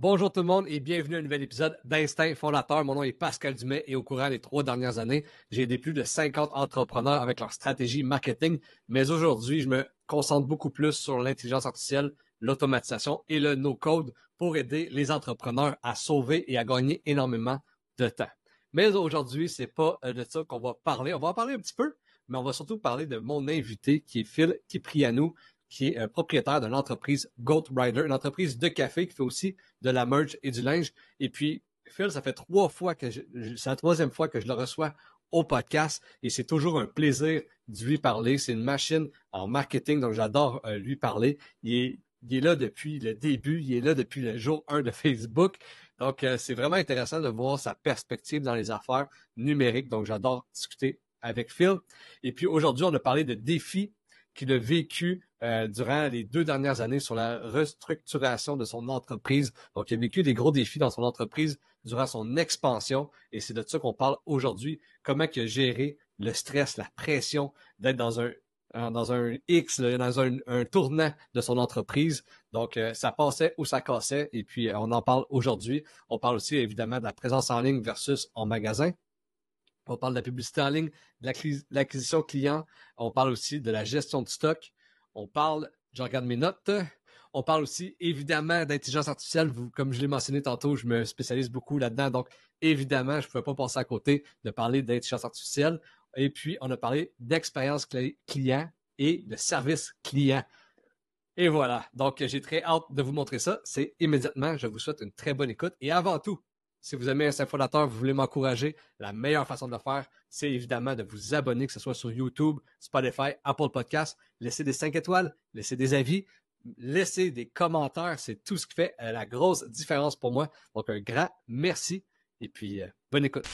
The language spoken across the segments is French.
Bonjour tout le monde et bienvenue à un nouvel épisode d'Instinct Fondateur. Mon nom est Pascal Dumais et au courant des trois dernières années, j'ai aidé plus de 50 entrepreneurs avec leur stratégie marketing. Mais aujourd'hui, je me concentre beaucoup plus sur l'intelligence artificielle, l'automatisation et le no-code pour aider les entrepreneurs à sauver et à gagner énormément de temps. Mais aujourd'hui, c'est pas euh, de ça qu'on va parler. On va en parler un petit peu, mais on va surtout parler de mon invité qui est Phil Kiprianou, qui est euh, propriétaire de l'entreprise Goat Rider, une entreprise de café qui fait aussi de la merge et du linge. Et puis, Phil, ça fait trois fois que je... c'est la troisième fois que je le reçois au podcast et c'est toujours un plaisir de lui parler. C'est une machine en marketing, donc j'adore euh, lui parler. Il est, il est, là depuis le début, il est là depuis le jour 1 de Facebook. Donc, euh, c'est vraiment intéressant de voir sa perspective dans les affaires numériques. Donc, j'adore discuter avec Phil. Et puis aujourd'hui, on a parlé de défis qu'il a vécu euh, durant les deux dernières années sur la restructuration de son entreprise. Donc, il a vécu des gros défis dans son entreprise durant son expansion et c'est de ça qu'on parle aujourd'hui. Comment il a géré le stress, la pression d'être dans un dans un X, dans un, un tournant de son entreprise. Donc, euh, ça passait ou ça cassait. Et puis, euh, on en parle aujourd'hui. On parle aussi, évidemment, de la présence en ligne versus en magasin. On parle de la publicité en ligne, de l'acquisition client. On parle aussi de la gestion de stock. On parle, je regarde mes notes, on parle aussi évidemment d'intelligence artificielle. Comme je l'ai mentionné tantôt, je me spécialise beaucoup là-dedans. Donc, évidemment, je ne pouvais pas passer à côté de parler d'intelligence artificielle. Et puis, on a parlé d'expérience client et de service client. Et voilà. Donc, j'ai très hâte de vous montrer ça. C'est immédiatement. Je vous souhaite une très bonne écoute. Et avant tout, si vous aimez un fondateur, vous voulez m'encourager, la meilleure façon de le faire, c'est évidemment de vous abonner, que ce soit sur YouTube, Spotify, Apple Podcasts. Laissez des 5 étoiles, laissez des avis, laissez des commentaires. C'est tout ce qui fait euh, la grosse différence pour moi. Donc, un grand merci et puis euh, bonne écoute.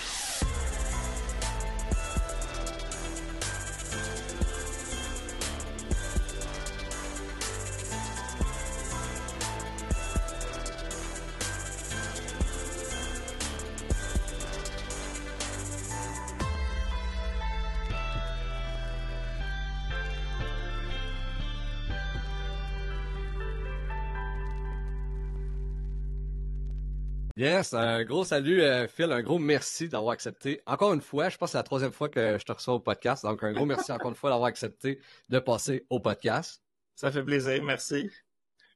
un gros salut, euh, Phil. Un gros merci d'avoir accepté. Encore une fois, je pense que c'est la troisième fois que je te reçois au podcast. Donc, un gros merci encore une fois d'avoir accepté de passer au podcast. Ça fait plaisir, merci.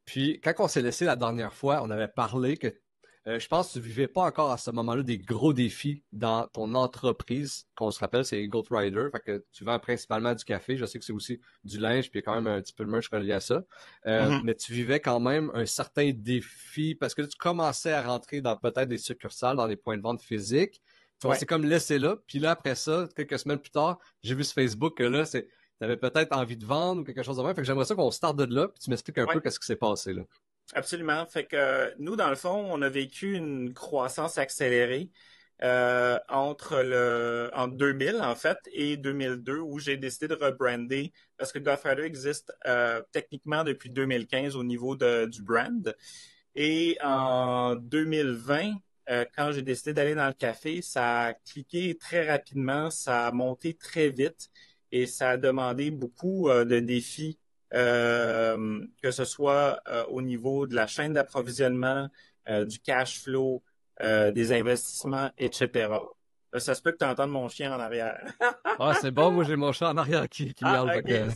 Puis, quand on s'est laissé la dernière fois, on avait parlé que euh, je pense que tu ne vivais pas encore à ce moment-là des gros défis dans ton entreprise. Qu'on se rappelle, c'est Goat Rider. Fait que tu vends principalement du café. Je sais que c'est aussi du linge, puis quand même mm-hmm. un petit peu de merch relié à ça. Euh, mm-hmm. Mais tu vivais quand même un certain défi parce que tu commençais à rentrer dans peut-être des succursales, dans des points de vente physiques. C'est comme laissé là. Puis là, après ça, quelques semaines plus tard, j'ai vu sur Facebook que là, tu avais peut-être envie de vendre ou quelque chose de même. Fait que j'aimerais ça qu'on starte de là, puis tu m'expliques un peu ce qui s'est passé là. Absolument. Fait que euh, nous, dans le fond, on a vécu une croissance accélérée euh, entre le 2000 en fait et 2002 où j'ai décidé de rebrander parce que Godfather existe euh, techniquement depuis 2015 au niveau de, du brand. Et en 2020, quand j'ai décidé d'aller dans le café, ça a cliqué très rapidement, ça a monté très vite et ça a demandé beaucoup de défis euh, que ce soit euh, au niveau de la chaîne d'approvisionnement, euh, du cash flow, des investissements, etc. Ça se peut que tu entendes mon chien en arrière. ah, c'est bon, moi j'ai mon chien en arrière qui, qui ah,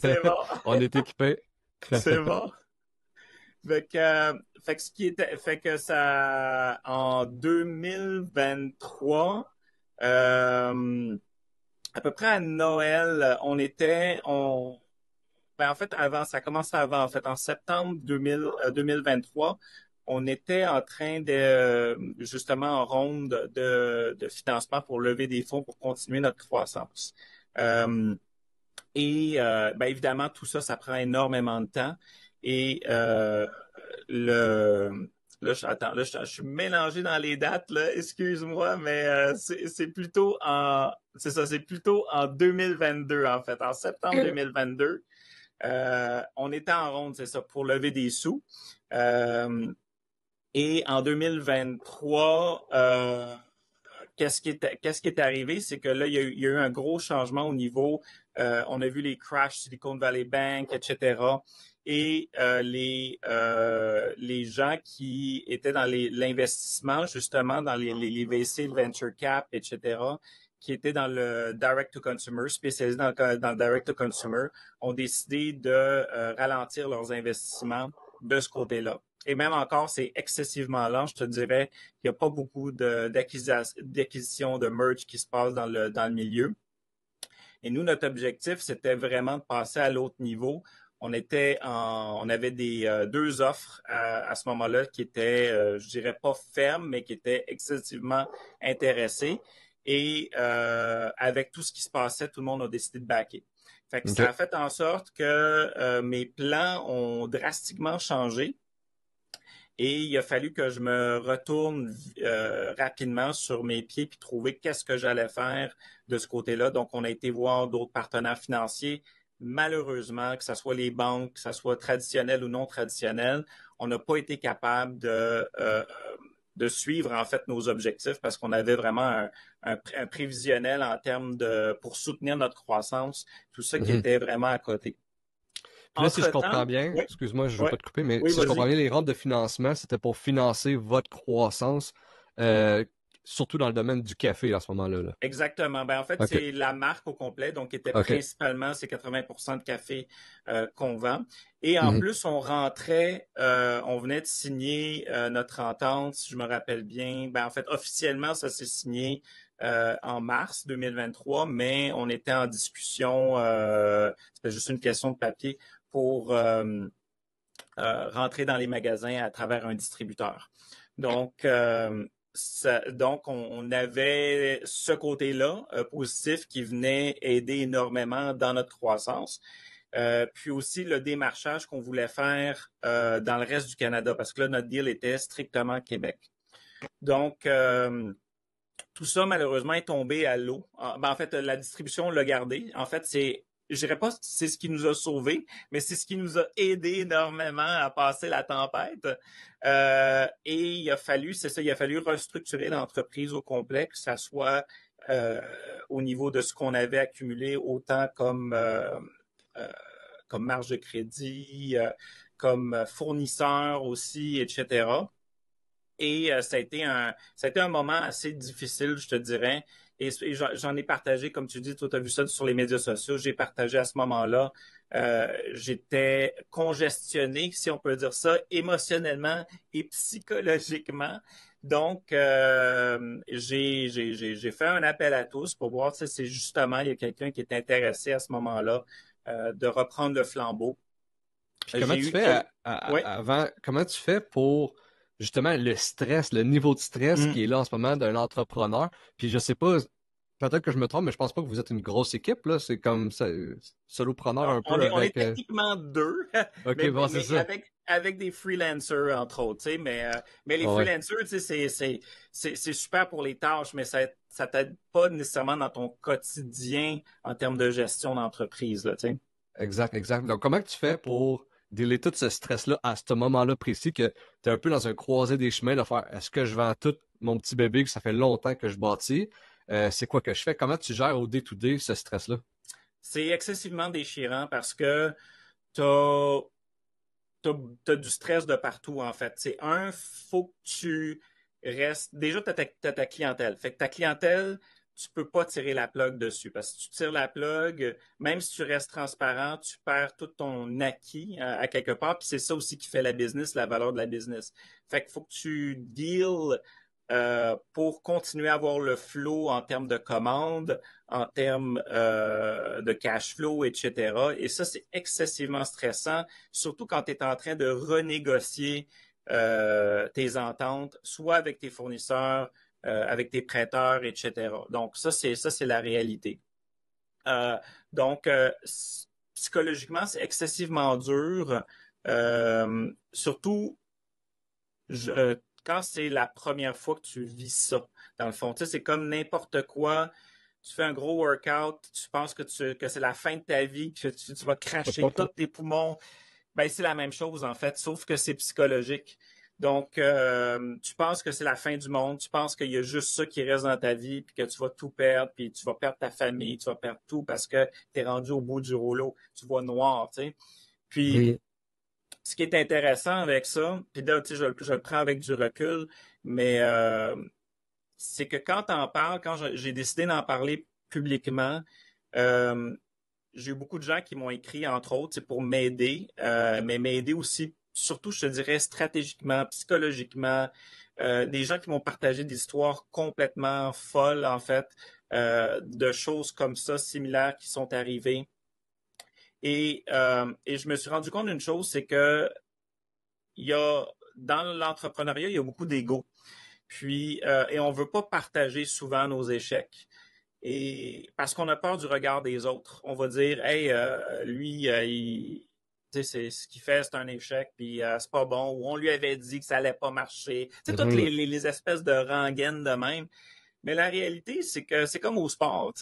c'est bon. On est équipé. c'est bon. Fait que, ce qui était, fait que ça, en 2023, euh, à peu près à Noël, on était, on, ben, en fait, avant, ça commence avant. En fait, en septembre 2023, euh, on était en train de, euh, justement, en ronde de, financement pour lever des fonds pour continuer notre croissance. Euh, et ben, évidemment, tout ça, ça prend énormément de temps. Et le, Là, je, suis mélangé dans les dates, excuse-moi, mais c'est plutôt en, c'est ça, c'est plutôt en 2022, en fait, en septembre 2022, Euh, on était en ronde, c'est ça, pour lever des sous. Euh, et en 2023, euh, qu'est-ce qui, est, arrivé, c'est que là, il y, a eu, un gros changement au niveau. on a vu les crashs Silicon Valley Bank, etc. Et les, gens qui étaient dans l'investissement, justement, dans les, les, VC, le venture cap, etc., qui étaient dans le direct-to-consumer, spécialisés dans, le direct-to-consumer, ont décidé de euh, ralentir leurs investissements de ce côté-là. Et même encore, c'est excessivement lent. Je te dirais, qu'il n'y a pas beaucoup d'acquisitions de, merge merch qui se passent dans le, milieu. Et nous, notre objectif, c'était vraiment de passer à l'autre niveau. On était on avait des euh, deux offres à, ce moment-là qui étaient, euh, je dirais pas fermes, mais qui étaient excessivement intéressées. Et euh, avec tout ce qui se passait, tout le monde a décidé de baquer. Fait que Ça a fait en sorte que euh, mes plans ont drastiquement changé. Et il a fallu que je me retourne euh, rapidement sur mes pieds puis trouver qu'est-ce que j'allais faire de ce côté-là. Donc, on a été voir d'autres partenaires financiers. Malheureusement, que ce soit les banques, que ce soit traditionnel ou non traditionnel, on n'a pas été capable de de suivre en fait nos objectifs parce qu'on avait vraiment un, prévisionnel en termes de pour soutenir notre croissance, tout ça qui mhm. était vraiment à côté. Puis là, si je comprends bien, excuse-moi, je ne veux pas te couper, mais si je comprends bien, les rampes de financement, c'était pour financer votre croissance. Euh, surtout dans le domaine du café à ce moment-là. Exactement. Ben, en fait, c'est la marque au complet, donc était principalement ces 80 de café euh, qu'on vend. Et en mm-hmm. plus, on rentrait, euh, on venait de signer euh, notre entente, si je me rappelle bien. Ben, en fait, officiellement, ça s'est signé en mars 2023, mais on était en discussion, c'était juste une question de papier, pour rentrer dans les magasins à travers un distributeur. Donc, donc, on, avait ce côté-là euh, positif qui venait aider énormément dans notre croissance. Euh, puis aussi le démarchage qu'on voulait faire euh, dans le reste du Canada, parce que là, notre deal était strictement Québec. Donc, tout ça, malheureusement, est tombé à l'eau. Ah, en, en fait, la distribution l'a gardé. En fait, c'est je ne dirais pas c'est ce qui nous a sauvés, mais c'est ce qui nous a aidé énormément à passer la tempête. Euh, et il a fallu, c'est ça, il a fallu restructurer l'entreprise au complet, que ça soit euh, au niveau de ce qu'on avait accumulé, autant comme euh, comme marge de crédit, comme fournisseur aussi, etc. Et ça a ça a été un moment assez difficile, je te dirais. Et, j'en ai partagé, comme tu dis, toi, tu as vu ça sur les médias sociaux. J'ai partagé à ce moment-là. Euh, j'étais congestionné, si on peut dire ça, émotionnellement et psychologiquement. Donc, euh, j'ai fait un appel à tous pour voir si c'est justement il y a quelqu'un qui est intéressé à ce moment-là euh, de reprendre le flambeau. tu avant Comment tu fais pour justement le stress, le niveau de stress mm. qui est là en ce moment d'un entrepreneur. Puis je sais pas, peut-être que je me trompe, mais je pense pas que vous êtes une grosse équipe. là. C'est comme ça, solopreneur un peu. On est, euh, techniquement deux. c'est Avec, des freelancers, entre autres. Euh, mais, les ah freelancers, c'est super pour les tâches, mais ça ça t'aide pas nécessairement dans ton quotidien en termes de gestion d'entreprise. Exact, exact. Donc, comment tu fais pour délai tout ce stress-là à ce moment-là précis que tu es un peu dans un croisé des chemins de faire est-ce que je vends tout mon petit bébé que ça fait longtemps que je bâtis? Euh, c'est quoi que je fais? Comment tu gères au day to ce stress-là? C'est excessivement déchirant parce que tu as, du stress de partout, en fait. C'est un, faut que tu restes. Déjà, tu ta clientèle. Fait que ta clientèle, tu ne peux pas tirer la plug dessus. Parce que si tu tires la plug, même si tu restes transparent, tu perds tout ton acquis euh, à, quelque part. Puis c'est ça aussi qui fait la business, la valeur de la business. Fait qu'il faut que tu deals euh, pour continuer à avoir le flow en termes de commandes, en termes euh, de cash flow, etc. Et ça, c'est excessivement stressant, surtout quand tu es en train de renégocier tes ententes, soit avec tes fournisseurs, euh, avec tes prêteurs, etc. Donc ça, c'est ça, c'est la réalité. Euh, donc euh, psychologiquement, c'est excessivement dur, surtout quand c'est la première fois que tu vis ça. Dans le fond, c'est comme n'importe quoi tu fais un gros workout, tu penses que, que c'est la fin de ta vie, que tu, vas cracher tous tes poumons. Ben, c'est la même chose, en fait, sauf que c'est psychologique. Donc, euh, tu penses que c'est la fin du monde, tu penses qu'il y a juste ça qui reste dans ta vie, puis que tu vas tout perdre, puis tu vas perdre ta famille, tu vas perdre tout parce que tu es rendu au bout du rouleau, tu vois noir, tu sais. Puis, ce qui est intéressant avec ça, puis là, tu sais, je, le prends avec du recul, mais euh, c'est que quand tu en parles, quand j'ai décidé d'en parler publiquement, euh, j'ai eu beaucoup de gens qui m'ont écrit, entre autres, pour m'aider, mais m'aider aussi surtout, je te dirais, stratégiquement, psychologiquement, euh, des gens qui m'ont partagé des histoires complètement folles, en fait, euh, de choses comme ça, similaires, qui sont arrivées. Et, euh, et je me suis rendu compte d'une chose, c'est que il y a, dans l'entrepreneuriat, il y a beaucoup d'ego. Puis, et on ne veut pas partager souvent nos échecs. Et parce qu'on a peur du regard des autres. On va dire, hey, lui, il, c'est ce qu'il fait, c'est un échec, puis euh, c'est pas bon, ou on lui avait dit que ça allait pas marcher. Tu sais, toutes mhm. les, espèces de rengaines de même. Mais la réalité, c'est que c'est comme au sport, tu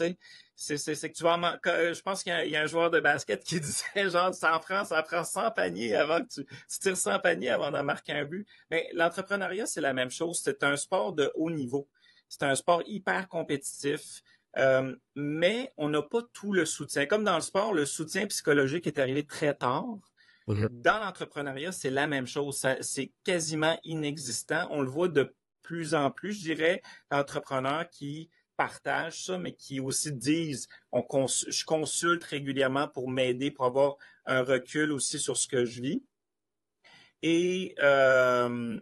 sais. C'est que tu vas euh, Je pense qu'il y, a un joueur de basket qui disait, genre, en France, ça prend 100 paniers avant que tu, tires 100 paniers avant d'en marquer un but. Mais l'entrepreneuriat, c'est la même chose. C'est un sport de haut niveau. C'est un sport hyper compétitif. Euh, mais on n'a pas tout le soutien. Comme dans le sport, le soutien psychologique est arrivé très tard. Mhm. Dans l'entrepreneuriat, c'est la même chose. C'est quasiment inexistant. On le voit de plus en plus, je dirais, d'entrepreneurs qui partagent ça, mais qui aussi disent, on je consulte régulièrement pour m'aider, pour avoir un recul aussi sur ce que je vis. Et, euh,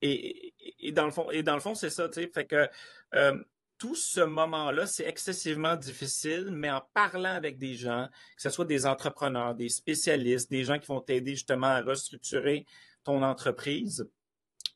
et, dans le fond, fond, c'est ça, tu sais, fait que euh, tout ce moment-là, c'est excessivement difficile, mais en parlant avec des gens, que ce soit des entrepreneurs, des spécialistes, des gens qui vont t'aider justement à restructurer ton entreprise,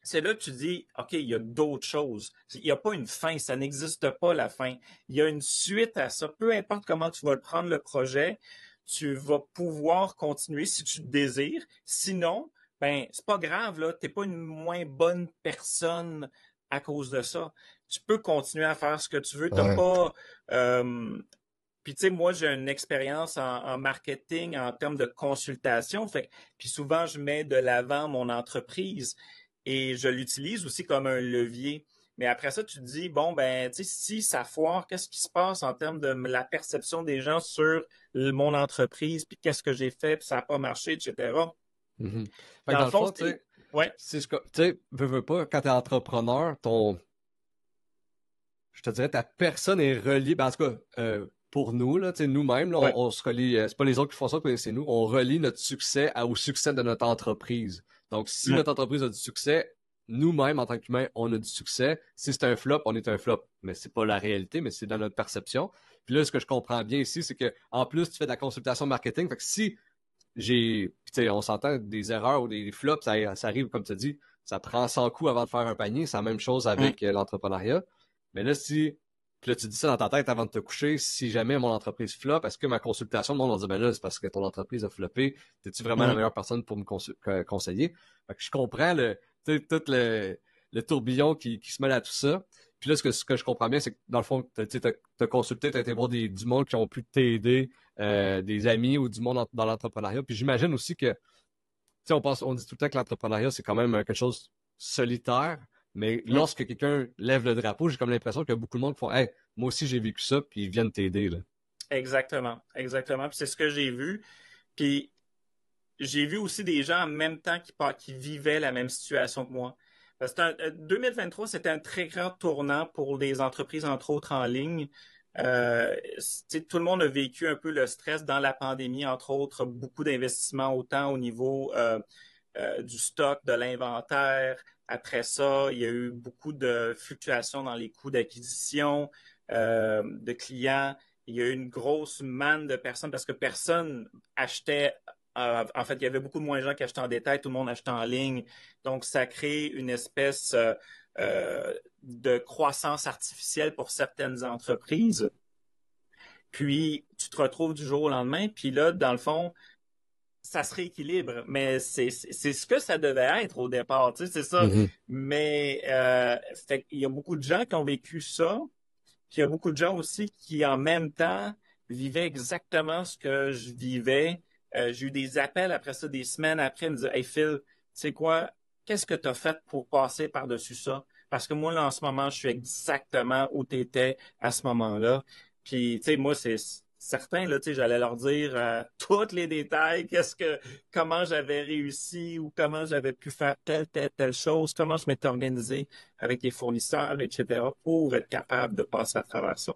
c'est là que tu dis, OK, il y a d'autres choses. Il n'y a pas une fin, ça n'existe pas la fin. Il y a une suite à ça. Peu importe comment tu vas prendre le projet, tu vas pouvoir continuer si tu le désires. Sinon, ben, c'est pas grave, là, t'es pas une moins bonne personne à cause de ça tu peux continuer à faire ce que tu veux. T'as pas. Euh, puis tu sais, moi, j'ai une expérience en, marketing en termes de consultation. Fait puis souvent, je mets de l'avant mon entreprise et je l'utilise aussi comme un levier. Mais après ça, tu te dis, bon, ben, tu sais, si ça foire, qu'est-ce qui se passe en termes de la perception des gens sur mon entreprise, puis qu'est-ce que j'ai fait, puis ça n'a pas marché, etc. Mm-hmm. dans, le fond, tu sais, ouais. si veux, veux pas, quand tu es entrepreneur, ton, je te dirais, ta personne est reliée. parce ben, en tout cas, euh, pour nous, là, nous-mêmes, on, se relie. Euh, c'est pas les autres qui font ça, c'est nous. On relie notre succès au succès de notre entreprise. Donc, si notre entreprise a du succès, nous-mêmes, en tant qu'humains, on a du succès. Si c'est un flop, on est un flop. Mais c'est pas la réalité, mais c'est dans notre perception. Puis là, ce que je comprends bien ici, c'est que en plus, tu fais de la consultation marketing. Fait que si j'ai, on s'entend des erreurs ou des flops, ça, arrive, comme tu dis, ça prend 100 coups avant de faire un panier. C'est la même chose avec euh, l'entrepreneuriat. Mais là, si tu dis ça dans ta tête avant de te coucher, si jamais mon entreprise floppe, est-ce que ma consultation, monde on dit, ben là, c'est parce que ton entreprise a floppé, es-tu vraiment la meilleure personne pour me conseiller? je comprends tout le, tourbillon qui, se mêle à tout ça. Puis là, ce que, je comprends bien, c'est que dans le fond, tu as, consulté, tu as été voir du monde qui ont pu t'aider, euh, des amis ou du monde dans l'entrepreneuriat. Puis j'imagine aussi que, tu on, on dit tout le temps que l'entrepreneuriat, c'est quand même quelque chose solitaire. Mais lorsque quelqu'un lève le drapeau, j'ai comme l'impression que beaucoup de monde font Hey, moi aussi j'ai vécu ça, puis ils viennent t'aider. Exactement, exactement. Puis c'est ce que j'ai vu. Puis j'ai vu aussi des gens en même temps qui, vivaient la même situation que moi. Parce que 2023, euh, c'était un très grand tournant pour les entreprises, entre autres en ligne. Euh, tout le monde a vécu un peu le stress dans la pandémie, entre autres, beaucoup d'investissements autant au niveau euh, du stock, de l'inventaire, après ça, il y a eu beaucoup de fluctuations dans les coûts d'acquisition euh, de clients. Il y a eu une grosse manne de personnes parce que personne achetait. Euh, en fait, il y avait beaucoup moins de gens qui achetaient en détail, tout le monde achetait en ligne. Donc, ça crée une espèce euh, de croissance artificielle pour certaines entreprises. Puis, tu te retrouves du jour au lendemain. Puis là, dans le fond, ça se rééquilibre, mais c'est ce que ça devait être au départ, tu sais, c'est ça. Mm-hmm. Mais euh, il y a beaucoup de gens qui ont vécu ça, puis il y a beaucoup de gens aussi qui, en même temps, vivaient exactement ce que je vivais. Euh, j'ai eu des appels après ça, des semaines après, ils me disaient « Hey Phil, tu sais quoi, qu'est-ce que tu as fait pour passer par-dessus ça? » Parce que moi, là, en ce moment, je suis exactement où tu étais à ce moment-là. Puis, tu sais, moi, c'est certains, là, j'allais leur dire euh, tous les détails, qu'est-ce que, comment j'avais réussi ou comment j'avais pu faire telle, telle, telle chose, comment je m'étais organisé avec les fournisseurs, etc., pour être capable de passer à travers ça.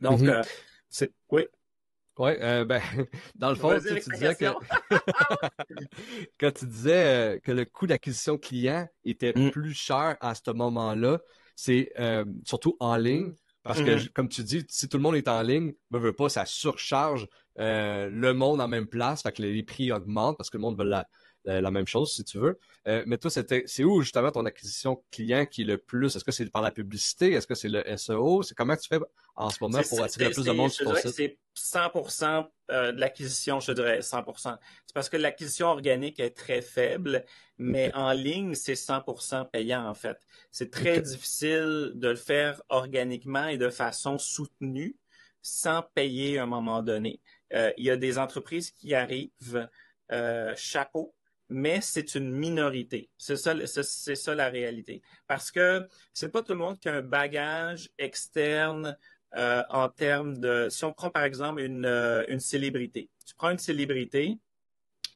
Donc, mm-hmm. euh, c'est, oui. Oui, euh, ben, dans le fond, tu, disais que quand tu disais que le coût d'acquisition client était mm. plus cher à ce moment-là, c'est surtout en ligne mm. Parce mm-hmm. que, comme tu dis, si tout le monde est en ligne, ne veut pas, ça surcharge euh, le monde en même place. Fait que les prix augmentent parce que le monde veut la, euh, la même chose, si tu veux. Euh, mais toi, c'est où justement ton acquisition client qui est le plus? Est-ce que c'est par la publicité? Est-ce que c'est le SEO? C'est comment tu fais en ce moment pour attirer le plus de monde sur le site? C'est 100% euh, de l'acquisition, je dirais 100%. C'est parce que l'acquisition organique est très faible, mais en ligne, c'est 100% payant en fait. C'est très difficile de le faire organiquement et de façon soutenue sans payer à un moment donné. il y a des entreprises qui arrivent, chapeau, mais c'est une minorité. C'est ça, la réalité. Parce que c'est pas tout le monde qui a un bagage externe euh, en termes de. Si on prend par exemple une, euh, une célébrité, tu prends une célébrité,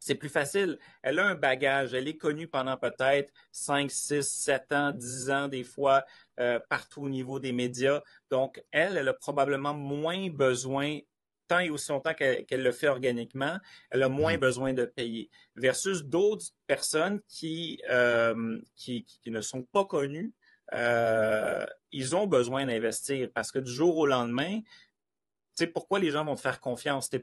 c'est plus facile. Elle a un bagage, elle est connue pendant peut-être 5, 6, 7 ans, 10 ans des fois, euh, partout au niveau des médias. Donc, elle, elle a probablement moins besoin Tant et aussi longtemps qu'elle le fait organiquement, elle a moins mm. besoin de payer. Versus d'autres personnes qui, euh, qui, ne sont pas connues, euh, ils ont besoin d'investir parce que du jour au lendemain, tu sais pourquoi les gens vont te faire confiance. Tu n'es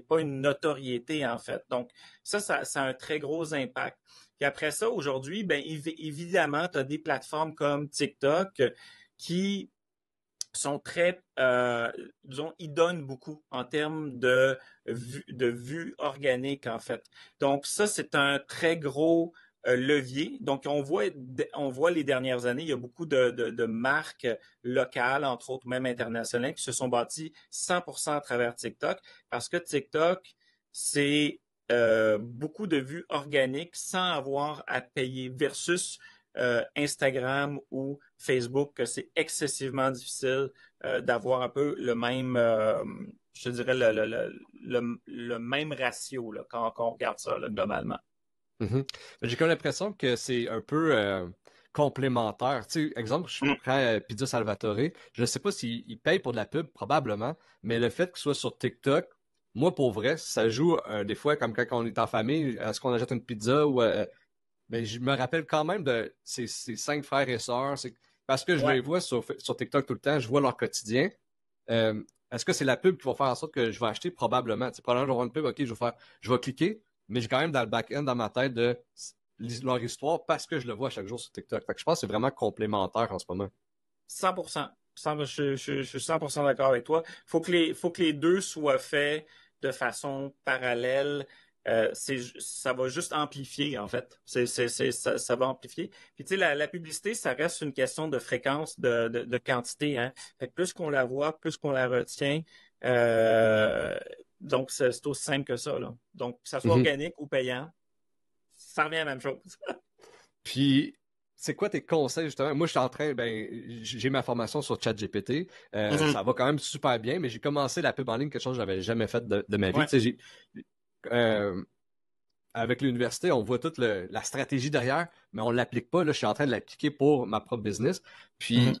pas une notoriété, en fait. Donc, ça, ça, a un très gros impact. Puis après ça, aujourd'hui, ben, évidemment, tu as des plateformes comme TikTok euh, qui sont très, euh, ils donnent beaucoup en termes de vue, de en fait. Donc, ça, c'est un très gros euh, levier. Donc, on voit, les dernières années, il y a beaucoup de, marques locales, entre autres même internationales, qui se sont bâties 100% à travers TikTok parce que TikTok, c'est euh, beaucoup de vues organiques sans avoir à payer versus euh, Instagram ou Facebook que c'est excessivement difficile euh, d'avoir un peu le même, euh, je dirais, le, même ratio quand, on regarde ça normalement. globalement. Mm-hmm. J'ai comme l'impression que c'est un peu complémentaire. Tu exemple, je mm. prends Pizza Salvatore. Je ne sais pas s'il paye pour de la pub, probablement, mais le fait qu'il soit sur TikTok moi, pour vrai, ça joue des fois comme quand on est en famille, est-ce qu'on achète une pizza ou mais ben, je me rappelle quand même de ces, cinq frères et sœurs. Parce que je les vois sur, sur, TikTok tout le temps, je vois leur quotidien. Euh, est-ce que c'est la pub qui va faire en sorte que je vais acheter? Probablement. Tu je probablement, avoir une pub, OK, je vais cliquer, mais j'ai quand même dans le back-end, dans ma tête, de leur histoire parce que je le vois chaque jour sur TikTok. Fait je pense que c'est vraiment complémentaire en ce moment. 100%. je, suis 100% d'accord avec toi. Faut faut que les deux soient faits de façon parallèle. Euh, c'est ça va juste amplifier, en fait. C'est, ça, va amplifier. Puis, tu sais, la, publicité, ça reste une question de fréquence, de, quantité. Hein? Fait plus qu'on la voit, plus qu'on la retient. Euh, donc, c'est, aussi simple que ça. Là. Donc, que ça soit mm-hmm. organique ou payant, ça revient à la même chose. Puis, c'est quoi tes conseils justement? Moi, je suis en train, ben, j'ai ma formation sur ChatGPT. Euh, mm-hmm. Ça va quand même super bien, mais j'ai commencé la pub en ligne, quelque chose que j'avais jamais fait de, ma vie. Donc, euh, avec l'université, on voit toute la stratégie derrière, mais on ne l'applique pas. Là, je suis en train de l'appliquer pour ma propre business. Puis, mm-hmm.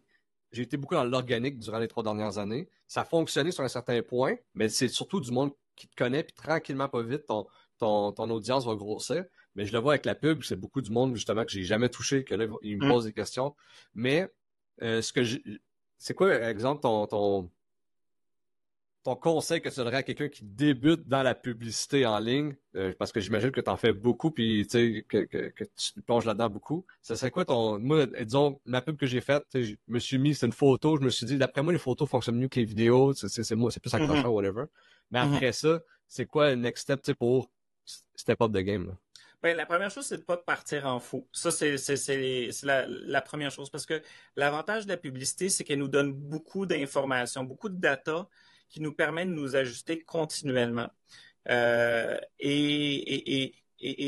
j'ai été beaucoup dans l'organique durant les trois dernières années. Ça a fonctionné sur un certain point, mais c'est surtout du monde qui te connaît, puis tranquillement, pas vite, ton, audience va grossir. Mais je le vois avec la pub, c'est beaucoup du monde, justement, que j'ai jamais touché, que là, ils me mm. posent des questions. Mais euh, ce que C'est quoi, exemple, ton, ton conseil que tu donnerais à quelqu'un qui débute dans la publicité en ligne, euh, parce que j'imagine que tu en fais beaucoup, puis que, tu plonges là-dedans beaucoup, ça serait quoi ton... disons, ma pub que j'ai faite, je me suis mis, c'est une photo, je me suis dit, d'après moi, les photos fonctionnent mieux que les vidéos, c'est moi, c'est plus accrocheur, mm-hmm. whatever. Mais mm-hmm. après ça, c'est quoi le next step pour step up the game? Ben, la première chose, c'est de ne pas partir en fou. Ça, c'est la, première chose. Parce que l'avantage de la publicité, c'est qu'elle nous donne beaucoup d'informations, beaucoup de data qui nous permet de nous ajuster continuellement. Euh, et,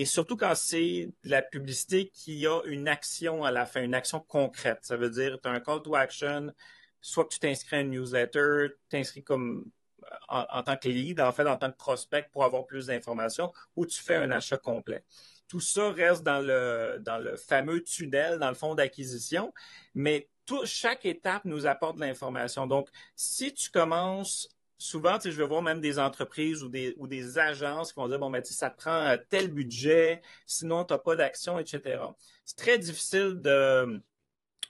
surtout quand c'est de la publicité qui a une action à la fin, une action concrète. Ça veut dire, tu as un call to action, soit tu t'inscris à une newsletter, tu t'inscris comme en, tant que lead, en fait, en tant que prospect pour avoir plus d'informations, ou tu fais un achat complet. Tout ça reste dans le, fameux tunnel, dans le fond d'acquisition, mais chaque étape nous apporte de l'information. Donc, si tu commences souvent, je vais voir même des entreprises ou des, agences qui vont dire, bon, ben, ça prend euh, tel budget, sinon tu n'as pas d'action, etc. C'est très difficile de,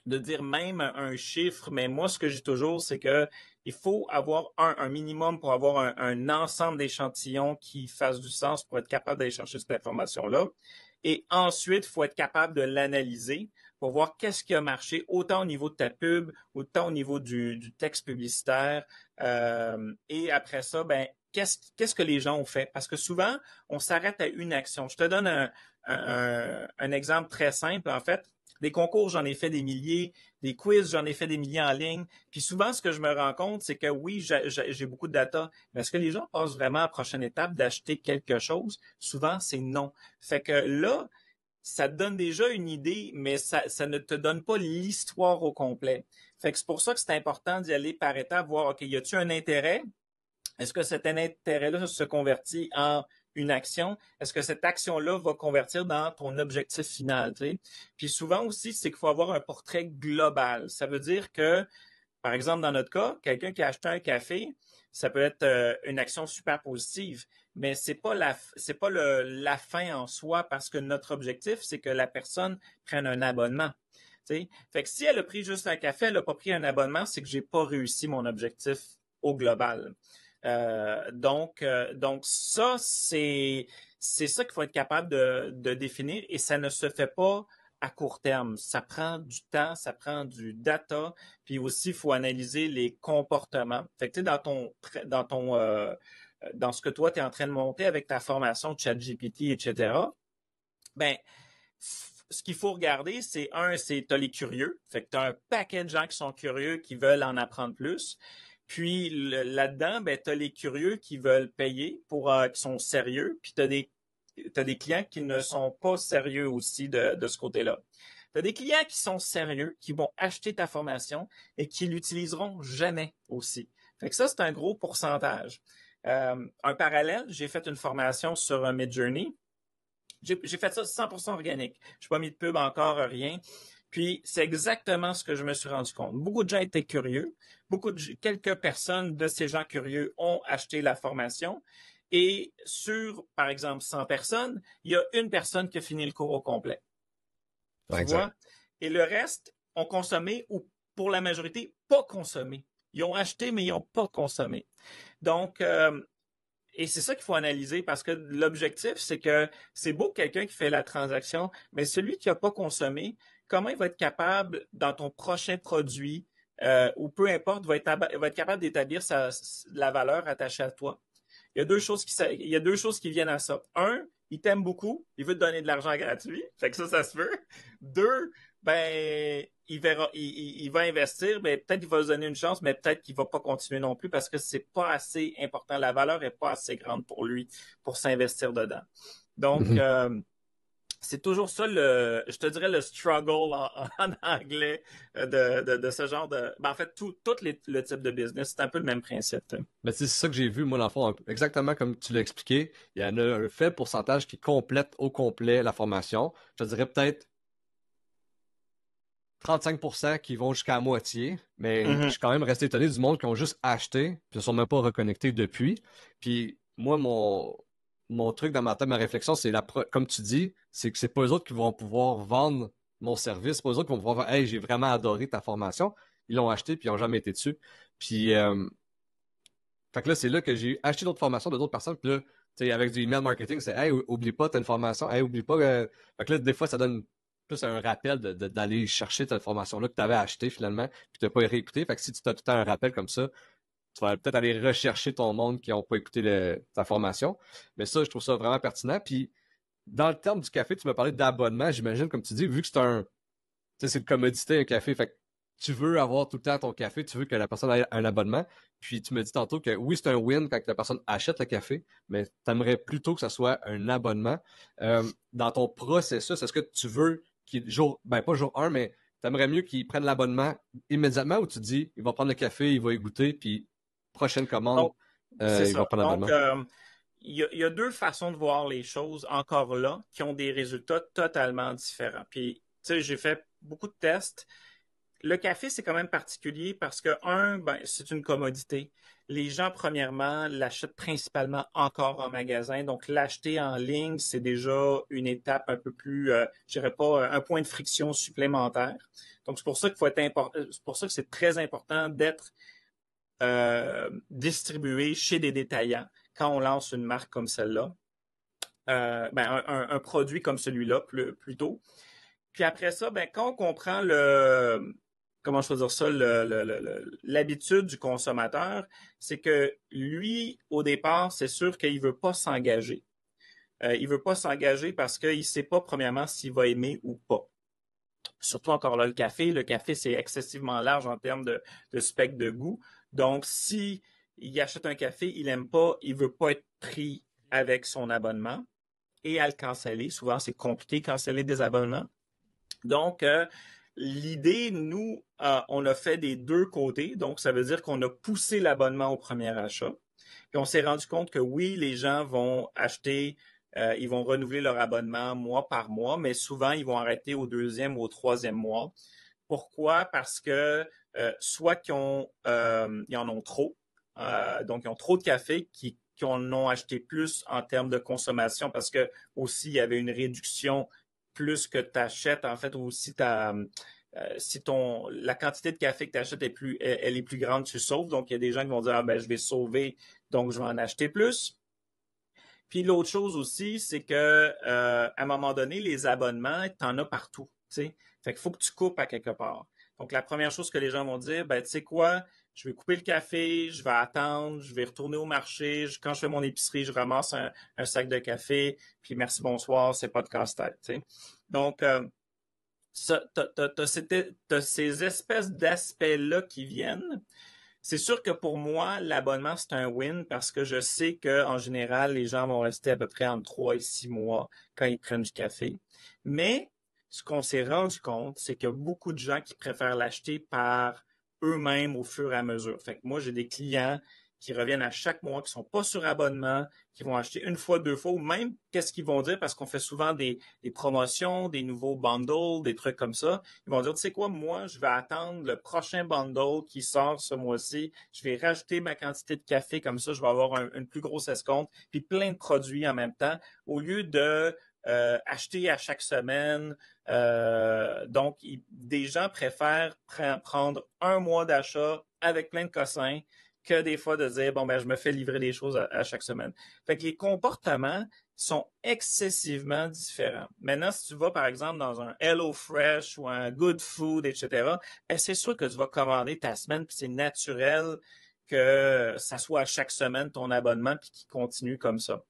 dire même un chiffre, mais moi, ce que je dis toujours, c'est qu'il faut avoir un, minimum pour avoir un, un ensemble d'échantillons qui fassent du sens pour être capable d'aller chercher cette information-là. Et ensuite, il faut être capable de l'analyser pour voir qu'est-ce qui a marché, autant au niveau de ta pub, autant au niveau du, texte publicitaire. Euh, et après ça, ben, qu'est-ce, que les gens ont fait? Parce que souvent, on s'arrête à une action. Je te donne un, un exemple très simple, en fait. Des concours, j'en ai fait des milliers. Des quiz, j'en ai fait des milliers en ligne. Puis souvent, ce que je me rends compte, c'est que oui, j'ai beaucoup de data, mais est-ce que les gens passent vraiment à la prochaine étape d'acheter quelque chose? Souvent, c'est non. Fait que là, ça te donne déjà une idée, mais ça, ne te donne pas l'histoire au complet. Fait que c'est pour ça que c'est important d'y aller par étapes, voir, OK, y a-tu un intérêt? Est-ce que cet intérêt-là se convertit en une action? Est-ce que cette action-là va convertir dans ton objectif final? Puis souvent aussi, c'est qu'il faut avoir un portrait global. Ça veut dire que, par exemple, dans notre cas, quelqu'un qui a acheté un café, ça peut être euh, une action super positive, mais c'est pas la c'est pas la fin en soi parce que notre objectif c'est que la personne prenne un abonnement. Fait que si elle a pris juste un café, elle n'a pas pris un abonnement, c'est que je j'ai pas réussi mon objectif au global. Euh, donc euh, donc ça c'est c'est ça qu'il faut être capable de, définir et ça ne se fait pas à court terme. Ça prend du temps, ça prend du data, puis aussi il faut analyser les comportements. Fait que, dans ton dans ton euh, euh, dans ce que toi, tu es en train de monter avec ta formation de ChatGPT, etc., ben, ce qu'il faut regarder, c'est un, c'est as les curieux. Fait que tu as un paquet de gens qui sont curieux, qui veulent en apprendre plus. Puis là-dedans, ben, as les curieux qui veulent payer pour euh, qui sont sérieux. Puis tu as des clients qui ne sont pas sérieux aussi de, ce côté-là. Tu as des clients qui sont sérieux, qui vont acheter ta formation et qui l'utiliseront jamais aussi. Fait que ça, c'est un gros pourcentage. Euh, un parallèle, j'ai fait une formation sur mid Midjourney. J'ai fait ça 100% organique. Je n'ai pas mis de pub encore, euh, rien. Puis c'est exactement ce que je me suis rendu compte. Beaucoup de gens étaient curieux. Beaucoup de, quelques personnes de ces gens curieux ont acheté la formation. Et sur, par exemple, 100 personnes, il y a une personne qui a fini le cours au complet. Tu Et le reste ont consommé ou pour la majorité pas consommé. Ils ont acheté, mais ils n'ont pas consommé. Donc, euh, et c'est ça qu'il faut analyser parce que l'objectif, c'est que c'est beau quelqu'un qui fait la transaction, mais celui qui n'a pas consommé, comment il va être capable dans ton prochain produit euh, ou peu importe, va être, va être capable d'établir la valeur attachée à toi. Il y a deux choses qui, il qui viennent à ça. Un, il t'aime beaucoup, il veut te donner de l'argent gratuit, fait que ça, ça se veut. Deux, ben, il verra, il, va investir, mais peut-être qu'il va se donner une chance, mais peut-être qu'il va pas continuer non plus parce que c'est pas assez important. La valeur n'est pas assez grande pour lui pour s'investir dedans. Donc, mhm. euh, c'est toujours ça le, je te dirais le struggle en, anglais euh, de, ce genre de, ben en fait tout, les, le type de business, c'est un peu le même principe. Mais ben, c'est ça que j'ai vu moi dans exactement comme tu l'as expliqué, il y en a un faible pourcentage qui complète au complet la formation. Je te dirais peut-être 35 qui vont jusqu'à moitié, mais mhm. je suis quand même resté étonné du monde qui ont juste acheté, puis ne sont même pas reconnectés depuis. Puis moi, mon, truc dans ma tête, ma réflexion, c'est la comme tu dis, c'est que c'est pas eux autres qui vont pouvoir vendre mon service, pas eux autres qui vont pouvoir vendre. « Hey, j'ai vraiment adoré ta formation. Ils l'ont acheté, puis ils n'ont jamais été dessus. Puis euh, Fait que là, c'est là que j'ai acheté d'autres formations de d'autres personnes, puis là, avec du email marketing, c'est Hey, oublie pas, t'as une formation, hey, oublie pas. Euh, fait que là, des fois, ça donne plus un rappel d'aller chercher cette formation-là que tu avais achetée finalement, puis tu n'as pas réécouté. Fait que si tu temps un rappel comme ça, tu vas peut-être aller rechercher ton monde qui n'a pas écouté ta formation. Mais ça, je trouve ça vraiment pertinent. Puis, dans le terme du café, tu me parlais d'abonnement. J'imagine, comme tu dis, vu que c'est un, c'est une commodité, un café. Fait que tu veux avoir tout le temps ton café, tu veux que la personne ait un abonnement. Puis tu me dis tantôt que oui, c'est un win quand la personne achète le café, mais tu aimerais plutôt que ce soit un abonnement. Euh, dans ton processus, est-ce que tu veux qui jour, ben pas jour 1, mais t'aimerais mieux qu'il prenne l'abonnement immédiatement ou tu dis, il va prendre le café, il va écouter, goûter, puis prochaine commande, euh, il va prendre l'abonnement? Euh, il y, y, a deux façons de voir les choses encore là qui ont des résultats totalement différents. Puis, tu sais, j'ai fait beaucoup de tests. Le café, c'est quand même particulier parce que, un, ben, c'est une commodité les gens, premièrement, l'achètent principalement encore en magasin. Donc, l'acheter en ligne, c'est déjà une étape un peu plus, euh, je dirais pas, euh, un point de friction supplémentaire. Donc, c'est pour ça qu'il faut être euh, c'est pour ça que c'est très important d'être distribué chez des détaillants quand on lance une marque comme celle-là. Ben, un, produit comme celui-là plutôt. Puis après ça, ben, quand on comprend le, comment je dire ça, l'habitude du consommateur, c'est que lui, au départ, c'est sûr qu'il ne veut pas s'engager. Euh, il ne veut pas s'engager parce qu'il ne sait pas, premièrement, s'il va aimer ou pas. Surtout encore le café. Le café, c'est excessivement large en termes de, spectre de goût. Donc, si achète un café, il n'aime pas, il ne veut pas être pris avec son abonnement et à le canceller. Souvent, c'est compliqué de canceller des abonnements. Donc, euh, l'idée, nous, euh, on a fait des deux côtés. Donc, ça veut dire qu'on a poussé l'abonnement au premier achat. Puis on s'est rendu compte que oui, les gens vont acheter, euh, ils vont renouveler leur abonnement mois par mois, mais souvent, ils vont arrêter au deuxième ou au troisième mois. Pourquoi? Parce que euh, soit qu'ils ils en ont trop, donc ils ont trop de café qui en ont acheté plus en termes de consommation parce que aussi il y avait une réduction plus que tu achètes, en fait, ou si, euh, la quantité de café que tu achètes est plus, elle, est plus grande, tu sauves. Donc, il y a des gens qui vont dire, ah, ben, je vais sauver, donc je vais en acheter plus. Puis l'autre chose aussi, c'est que euh, à un moment donné, les abonnements, tu en as partout. sais Fait qu'il faut que tu coupes à quelque part. Donc, la première chose que les gens vont dire, ben, tu sais quoi, je vais couper le café, je vais attendre, je vais retourner au marché, quand je fais mon épicerie, je ramasse un, sac de café, puis merci, bonsoir, c'est pas de casse-tête. Donc, euh, tu as, ces espèces d'aspects-là qui viennent. C'est sûr que pour moi, l'abonnement, c'est un win parce que je sais qu'en général, les gens vont rester à peu près entre trois et six mois quand ils prennent du café. Mais ce qu'on s'est rendu compte, c'est qu'il y a beaucoup de gens qui préfèrent l'acheter par eux-mêmes au fur et à mesure. Fait que moi, j'ai des clients qui reviennent à chaque mois, qui sont pas sur abonnement, qui vont acheter une fois, deux fois, ou même qu'est-ce qu'ils vont dire, parce qu'on fait souvent des, promotions, des nouveaux bundles, des trucs comme ça. Ils vont dire, tu sais quoi, moi, je vais attendre le prochain bundle qui sort ce mois-ci, je vais rajouter ma quantité de café, comme ça, je vais avoir une plus grosse escompte, puis plein de produits en même temps, au lieu de euh, acheter à chaque semaine. Euh, donc, des gens préfèrent prendre un mois d'achat avec plein de cossins que des fois de dire, bon, ben, je me fais livrer les choses à, chaque semaine. Fait que les comportements sont excessivement différents. Maintenant, si tu vas, par exemple, dans un Hello Fresh ou un Good Food, etc., ben, c'est sûr que tu vas commander ta semaine, puis c'est naturel que ça soit à chaque semaine ton abonnement, puis qu'il continue comme ça.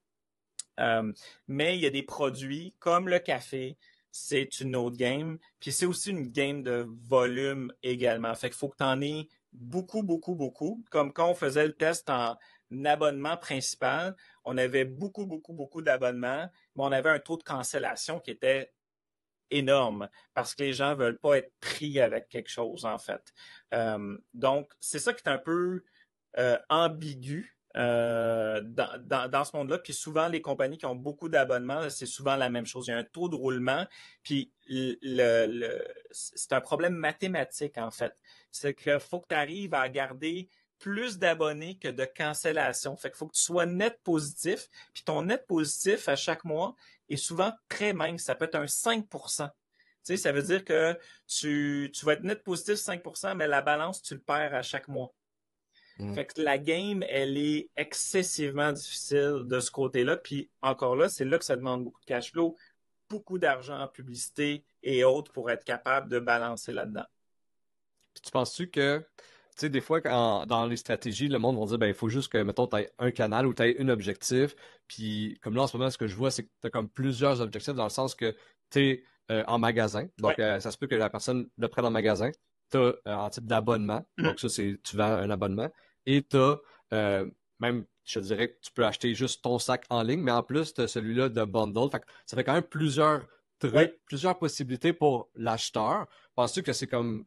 Euh, mais il y a des produits comme le café, c'est une autre game. Puis c'est aussi une game de volume également. Fait qu'il faut que tu en aies beaucoup, beaucoup, beaucoup. Comme quand on faisait le test en abonnement principal, on avait beaucoup, beaucoup, beaucoup d'abonnements, mais on avait un taux de cancellation qui était énorme parce que les gens ne veulent pas être pris avec quelque chose en fait. Euh, donc c'est ça qui est un peu euh, ambigu euh, dans, ce monde-là. Puis souvent, les compagnies qui ont beaucoup d'abonnements, c'est souvent la même chose. Il y a un taux de roulement, puis c'est un problème mathématique, en fait. C'est qu'il faut que tu arrives à garder plus d'abonnés que de cancellations. Fait qu'il faut que tu sois net positif, puis ton net positif à chaque mois est souvent très mince. Ça peut être un 5 tu sais, ça veut dire que tu, tu vas être net positif 5 mais la balance, tu le perds à chaque mois. Fait que la game, elle est excessivement difficile de ce côté-là. Puis encore là, c'est là que ça demande beaucoup de cash flow, beaucoup d'argent en publicité et autres pour être capable de balancer là-dedans. Puis tu penses-tu que, tu sais, des fois, dans les stratégies, le monde va dire, ben, il faut juste que, mettons, tu aies un canal ou tu aies un objectif. Puis comme là, en ce moment, ce que je vois, c'est que tu as comme plusieurs objectifs dans le sens que tu es euh, en magasin. Donc, euh, ça se peut que la personne le prenne en magasin. Tu as un euh, type d'abonnement. Mm. Donc, ça, c'est tu vends un abonnement et tu as euh, même, je dirais tu peux acheter juste ton sac en ligne, mais en plus, tu as celui-là de bundle. Fait ça fait quand même plusieurs trucs, plusieurs possibilités pour l'acheteur. Penses-tu que c'est comme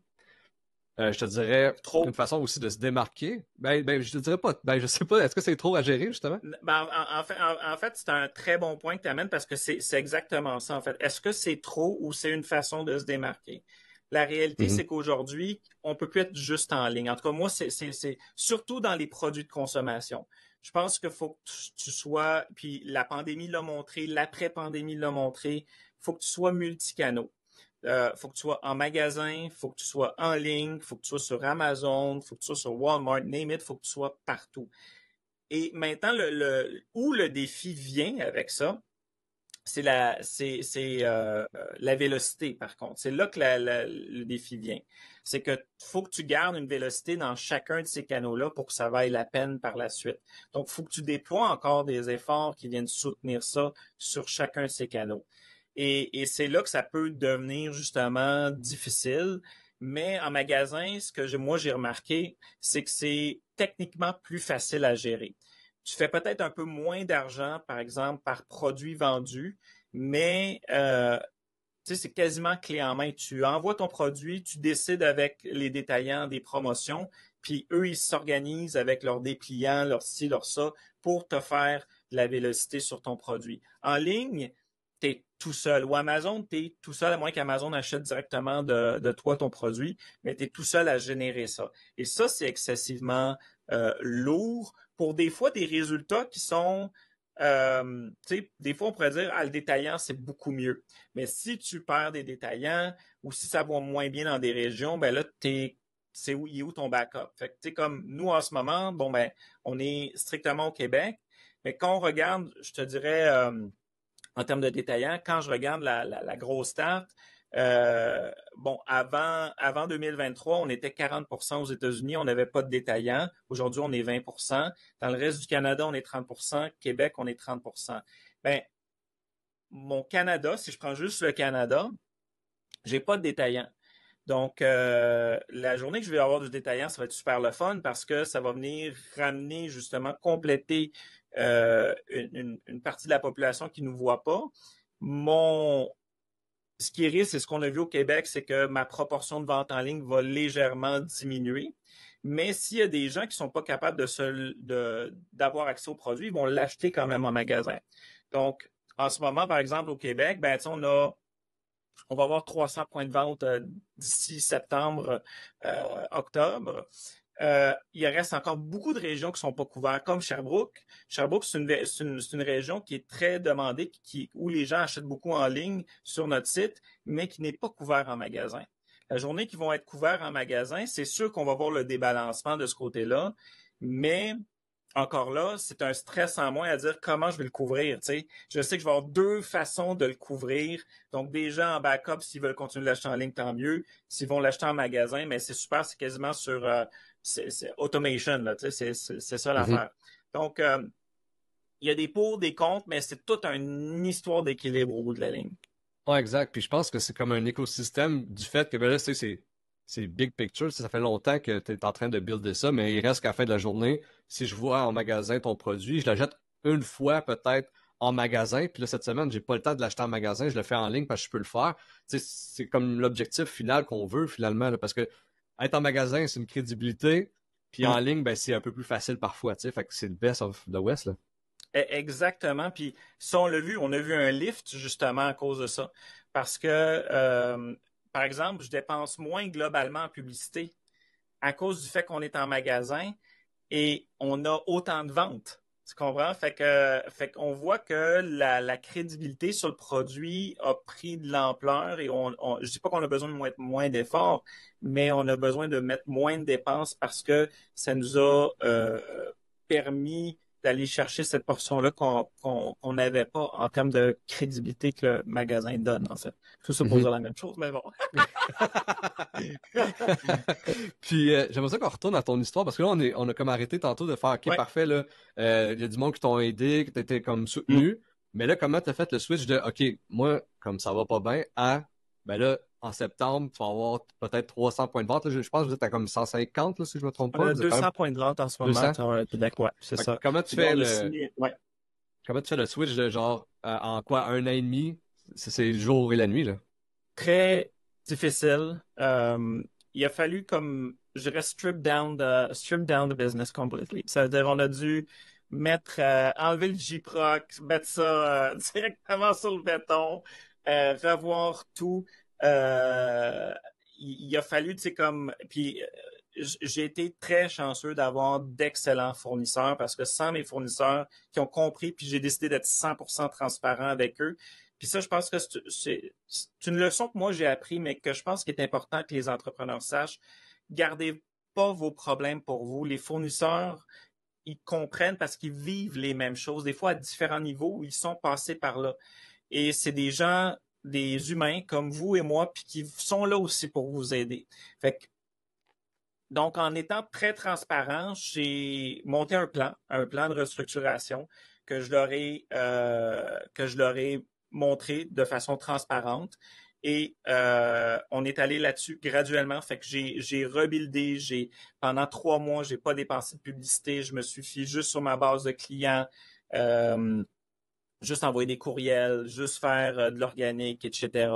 euh, je te dirais, une façon aussi de se démarquer. Ben, ben je te dirais pas. Ben, je sais pas. Est-ce que c'est trop à gérer, justement? Ben, en, fait, en fait c'est un très bon point que tu amènes parce que c'est exactement ça, en fait. Est-ce que c'est trop ou c'est une façon de se démarquer? La réalité, mhm. c'est qu'aujourd'hui, on peut plus être juste en ligne. En tout cas, moi, c'est surtout dans les produits de consommation. Je pense qu'il faut que tu, sois, puis la pandémie l'a montré, l'après-pandémie l'a montré, faut que tu sois multicanaux. Il euh, faut que tu sois en magasin, faut que tu sois en ligne, faut que tu sois sur Amazon, faut que tu sois sur Walmart, name it, faut que tu sois partout. Et maintenant, où le défi vient avec ça, c'est euh, la, vélocité, par contre. C'est là que le défi vient. C'est que faut que tu gardes une vélocité dans chacun de ces canaux-là pour que ça vaille la peine par la suite. Donc, faut que tu déploies encore des efforts qui viennent soutenir ça sur chacun de ces canaux. et c'est là que ça peut devenir justement difficile. Mais en magasin, ce que moi j'ai remarqué, c'est que c'est techniquement plus facile à gérer tu fais peut-être un peu moins d'argent, par exemple, par produit vendu, mais euh, c'est quasiment clé en main. Tu envoies ton produit, tu décides avec les détaillants des promotions, puis eux, ils s'organisent avec leurs dépliants, leur ci, leur ça, pour te faire de la vélocité sur ton produit. En ligne, tu es tout seul. Ou Amazon, tu es tout seul, à moins qu'Amazon achète directement de, toi ton produit, mais tu es tout seul à générer ça. Et ça, c'est excessivement euh, lourd pour des fois des résultats qui sont euh, des fois, on pourrait dire, ah, le détaillant, c'est beaucoup mieux. Mais si tu perds des détaillants ou si ça va moins bien dans des régions, ben là, c'est où, est où ton backup. Fait que, comme nous, en ce moment, bon, ben, on est strictement au Québec. Mais quand on regarde, je te dirais, euh, en termes de détaillants, quand je regarde la, la grosse tarte, euh, bon, avant, avant 2023, on était 40 aux États-Unis, on n'avait pas de détaillants. Aujourd'hui, on est 20 Dans le reste du Canada, on est 30 Québec, on est 30 Ben, mon Canada, si je prends juste le Canada, j'ai pas de détaillants. Donc, euh, la journée que je vais avoir du détaillant, ça va être super le fun parce que ça va venir ramener, justement, compléter euh, une, une, partie de la population qui ne nous voit pas. Mon, ce qui est risque, c'est ce qu'on a vu au Québec, c'est que ma proportion de vente en ligne va légèrement diminuer. Mais s'il y a des gens qui ne sont pas capables de d'avoir accès au produit, ils vont l'acheter quand même en magasin. Donc, en ce moment, par exemple, au Québec, ben, on a on va avoir 300 points de vente euh, d'ici septembre, euh, octobre. Euh, il reste encore beaucoup de régions qui sont pas couvertes, comme Sherbrooke. Sherbrooke, c'est une, région qui est très demandée, où les gens achètent beaucoup en ligne sur notre site, mais qui n'est pas couvert en magasin. La journée qu'ils vont être couverts en magasin, c'est sûr qu'on va voir le débalancement de ce côté-là, mais encore là, c'est un stress en moins à dire comment je vais le couvrir. Je sais que je vais avoir deux façons de le couvrir. Donc, déjà, en backup, s'ils veulent continuer de l'acheter en ligne, tant mieux. S'ils vont l'acheter en magasin, mais c'est super, c'est quasiment sur, euh, c'est automation, c'est ça mm-hmm. l'affaire. Donc, euh, il y a des pour, des contre, mais c'est toute une histoire d'équilibre au bout de la ligne. exact. Puis je pense que c'est comme un écosystème du fait que, ben là, c'est big picture. Ça fait longtemps que tu es en train de builder ça, mais il reste qu'à la fin de la journée, si je vois en magasin ton produit, je l'achète une fois peut-être en magasin. Puis là, cette semaine, je n'ai pas le temps de l'acheter en magasin, je le fais en ligne parce que je peux le faire. c'est comme l'objectif final qu'on veut finalement, parce que être en magasin, c'est une crédibilité. Puis en ligne, ben, c'est un peu plus facile parfois. Fait que c'est le best of the West. E-, exactement. Puis ça, on l'a vu, on a vu un lift justement à cause de ça. Parce que, euh, par exemple, je dépense moins globalement en publicité à cause du fait qu'on est en magasin et on a autant de ventes. Tu comprends? Fait que, fait qu'on voit que la, crédibilité sur le produit a pris de l'ampleur et on, on je dis pas qu'on a besoin de moins, moins d'efforts, mais on a besoin de mettre moins de dépenses parce que ça nous a euh, permis d'aller chercher cette portion-là qu'on n'avait pas en termes de crédibilité que le magasin donne, en fait. Tout ça pour mhm. la même chose, mais bon. Puis euh, j'aimerais ça qu'on retourne à ton histoire, parce que là, on, est, on a comme arrêté tantôt de faire OK, parfait, là, euh, il y a du monde qui t'ont aidé, que été comme soutenu. Mm. Mais là, comment t'as fait le switch de OK, moi, comme ça va pas bien, à ben là, en septembre, tu vas avoir peut-être 300 points de vente. je, pense que vous êtes à comme 150, si je me trompe pas. a 200 points de vente en ce moment. Euh, c'est ça. Comment tu, fais le... comment tu fais le switch de genre euh, en quoi un an et demi? C'est le jour et la nuit, là. Très difficile. Euh, il a fallu comme, je dirais, strip down the, strip down the business completely. Ça veut dire, qu'on a dû mettre, enlever le JPROC, mettre ça directement sur le béton, revoir tout. Euh, il, a fallu, tu sais, comme. Puis euh, j'ai été très chanceux d'avoir d'excellents fournisseurs parce que sans mes fournisseurs qui ont compris, puis j'ai décidé d'être 100% transparent avec eux. Puis ça, je pense que c'est une leçon que moi j'ai appris, mais que je pense qu'il est important que les entrepreneurs sachent. Gardez pas vos problèmes pour vous. Les fournisseurs, ils comprennent parce qu'ils vivent les mêmes choses, des fois à différents niveaux, ils sont passés par là. Et c'est des gens des humains comme vous et moi, puis qui sont là aussi pour vous aider. Fait donc, en étant très transparent, j'ai monté un plan, un plan de restructuration que je leur ai, euh, que je leur montré de façon transparente. Et euh, on est allé là-dessus graduellement. Fait que j'ai, rebuildé. J'ai pendant trois mois, je n'ai pas dépensé de publicité. Je me suis fait juste sur ma base de clients. Euh, juste envoyer des courriels, juste faire euh, de l'organique, etc.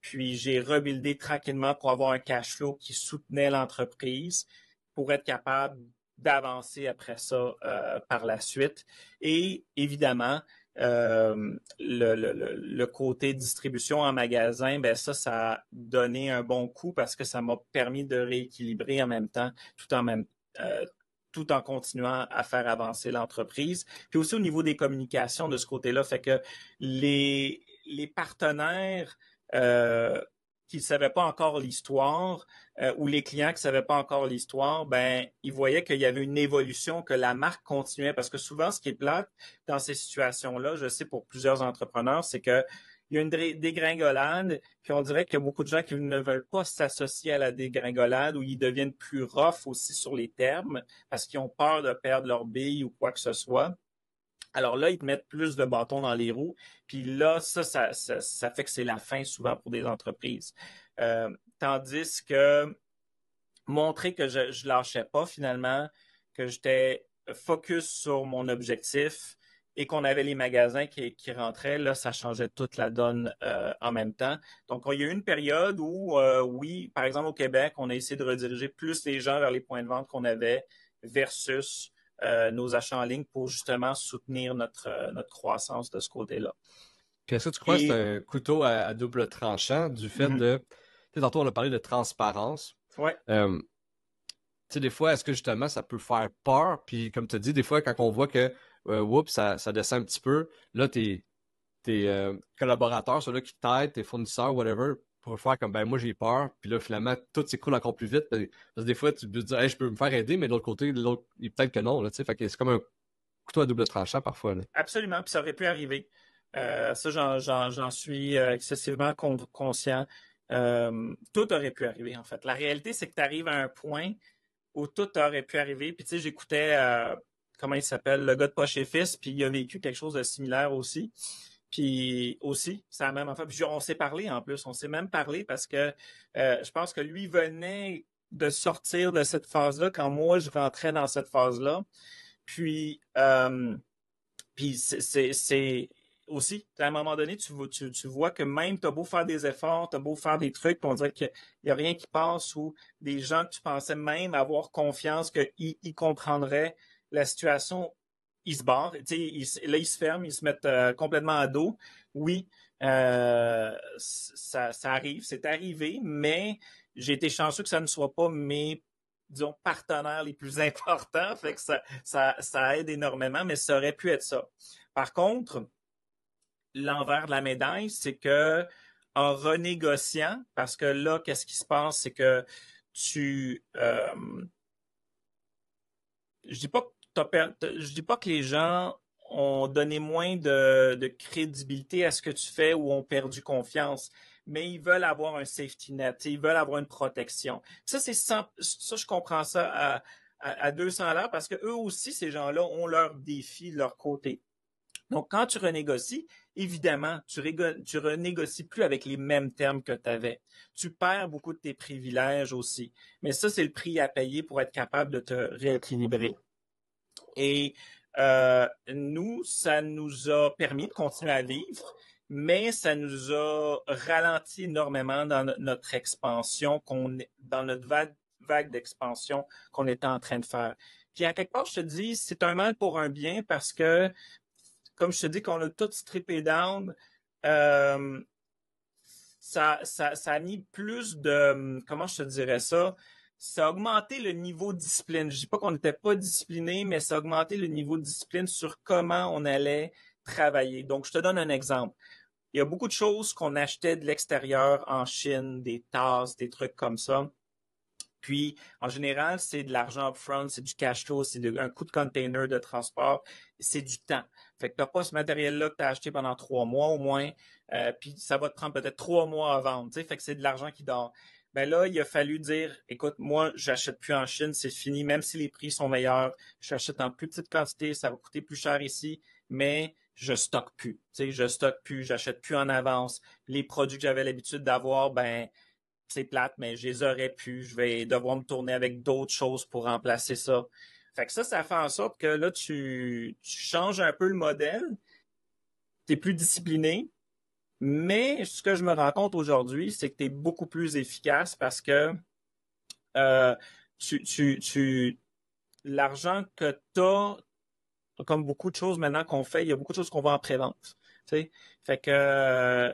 Puis j'ai rebuildé tranquillement pour avoir un cash flow qui soutenait l'entreprise pour être capable d'avancer après ça euh, par la suite. Et évidemment, euh, le, côté distribution en magasin, ben ça, ça a donné un bon coup parce que ça m'a permis de rééquilibrer en même temps, tout en même, euh, tout en continuant à faire avancer l'entreprise. Puis aussi au niveau des communications de ce côté-là, fait que les, les partenaires euh, qui ne savaient pas encore l'histoire euh, ou les clients qui ne savaient pas encore l'histoire, ben ils voyaient qu'il y avait une évolution, que la marque continuait. Parce que souvent, ce qui est dans ces situations-là, je sais pour plusieurs entrepreneurs, c'est que il y a une dégringolade, puis on dirait qu'il y a beaucoup de gens qui ne veulent pas s'associer à la dégringolade ou ils deviennent plus rough aussi sur les termes parce qu'ils ont peur de perdre leur bille ou quoi que ce soit. Alors là, ils te mettent plus de bâtons dans les roues, puis là, ça, ça, ça, fait que c'est la fin souvent pour des entreprises. Euh, tandis que montrer que je, ne lâchais pas finalement, que j'étais focus sur mon objectif, et qu'on avait les magasins qui, rentraient, là, ça changeait toute la donne euh, en même temps. Donc, il y a eu une période où, euh, oui, par exemple au Québec, on a essayé de rediriger plus les gens vers les points de vente qu'on avait versus euh, nos achats en ligne pour justement soutenir notre, notre croissance de ce côté-là. Puis est-ce que tu crois que c'est un couteau à, double tranchant du fait mm-hmm. de... Tu sais, tantôt, on a parlé de transparence. Oui. tu sais, des fois, est-ce que justement, ça peut faire peur? Puis comme tu dis, des fois, quand on voit que euh, whoops, ça, descend un petit peu. Là, tes, tes euh, collaborateurs, ceux-là qui t'aident, tes fournisseurs, whatever, pour faire comme ben moi j'ai peur, puis là finalement tout s'écoule encore plus vite. Ben, parce que des fois tu peux te dire je peux me faire aider, mais de l'autre côté, peut-être que non. c'est comme un couteau à double tranchant parfois. Absolument, puis ça aurait pu arriver. Euh, ça, j'en, suis excessivement conscient. tout aurait pu arriver, en fait. La réalité, c'est que tu arrives à un point où tout aurait pu arriver. Puis tu sais, j'écoutais comment il s'appelle, le gars de Poche Fils, puis il a vécu quelque chose de similaire aussi. Puis aussi, ça a même en puis on s'est parlé en plus, on s'est même parlé parce que euh, je pense que lui venait de sortir de cette phase-là quand moi je rentrais dans cette phase-là. Puis, euh, puis c'est aussi, à un moment donné, tu, vois, que même tu as beau faire des efforts, tu as beau faire des trucs, pour on dirait qu'il n'y a rien qui passe ou des gens que tu pensais même avoir confiance qu'ils comprendraient, la situation, ils se barrent. là, ils se ferment, ils se mettent euh, complètement à dos. Oui, euh, ça, arrive, c'est arrivé, mais j'ai été chanceux que ça ne soit pas mes partenaires les plus importants, fait que ça, aide énormément, mais ça aurait pu être ça. Par contre, l'envers de la médaille, c'est que en renégociant, parce que là, qu'est-ce qui se passe, c'est que tu, euh, je dis pas que je ne dis pas que les gens ont donné moins de, crédibilité à ce que tu fais ou ont perdu confiance, mais ils veulent avoir un safety net, ils veulent avoir une protection. Ça, c'est je comprends ça à, 200 l'heure parce que eux aussi, ces gens-là, ont leurs défis de leur côté. Donc, quand tu renégocies, évidemment, tu, tu renégocies plus avec les mêmes termes que tu avais. Tu perds beaucoup de tes privilèges aussi. Mais ça, c'est le prix à payer pour être capable de te rééquilibrer. Et euh, nous, ça nous a permis de continuer à vivre, mais ça nous a ralenti énormément dans notre expansion, dans notre vague, d'expansion qu'on était en train de faire. Puis à quelque part, je te dis, c'est un mal pour un bien parce que, comme je te dis, qu'on a tout strippé down, euh, ça, ça, ça a mis plus de, comment je te dirais ça, ça a augmenté le niveau de discipline. Je dis pas qu'on n'était pas discipliné, mais ça a augmenté le niveau de discipline sur comment on allait travailler. Donc, je te donne un exemple. Il y a beaucoup de choses qu'on achetait de l'extérieur en Chine, des tasses, des trucs comme ça. Puis, en général, c'est de l'argent upfront, c'est du cash flow, c'est un coût de container, de transport, c'est du temps. Fait que tu n'as pas ce matériel-là que tu as acheté pendant trois mois au moins, euh, puis ça va te prendre peut-être trois mois à vendre. Fait que c'est de l'argent qui dort ben là, il a fallu dire, écoute, moi, j'achète plus en Chine, c'est fini, même si les prix sont meilleurs, j'achète en plus petite quantité, ça va coûter plus cher ici, mais je stocke plus. Tu sais, je stocke plus, j'achète plus en avance. Les produits que j'avais l'habitude d'avoir, ben, c'est plate, mais je les aurais pu. Je vais devoir me tourner avec d'autres choses pour remplacer ça. Fait que ça, ça fait en sorte que là, tu, tu changes un peu le modèle, tu es plus discipliné, mais ce que je me rends compte aujourd'hui, c'est que tu es beaucoup plus efficace parce que euh, tu, tu, tu l'argent que tu as, comme beaucoup de choses maintenant qu'on fait, il y a beaucoup de choses qu'on vend en pré-vente. Fait que euh,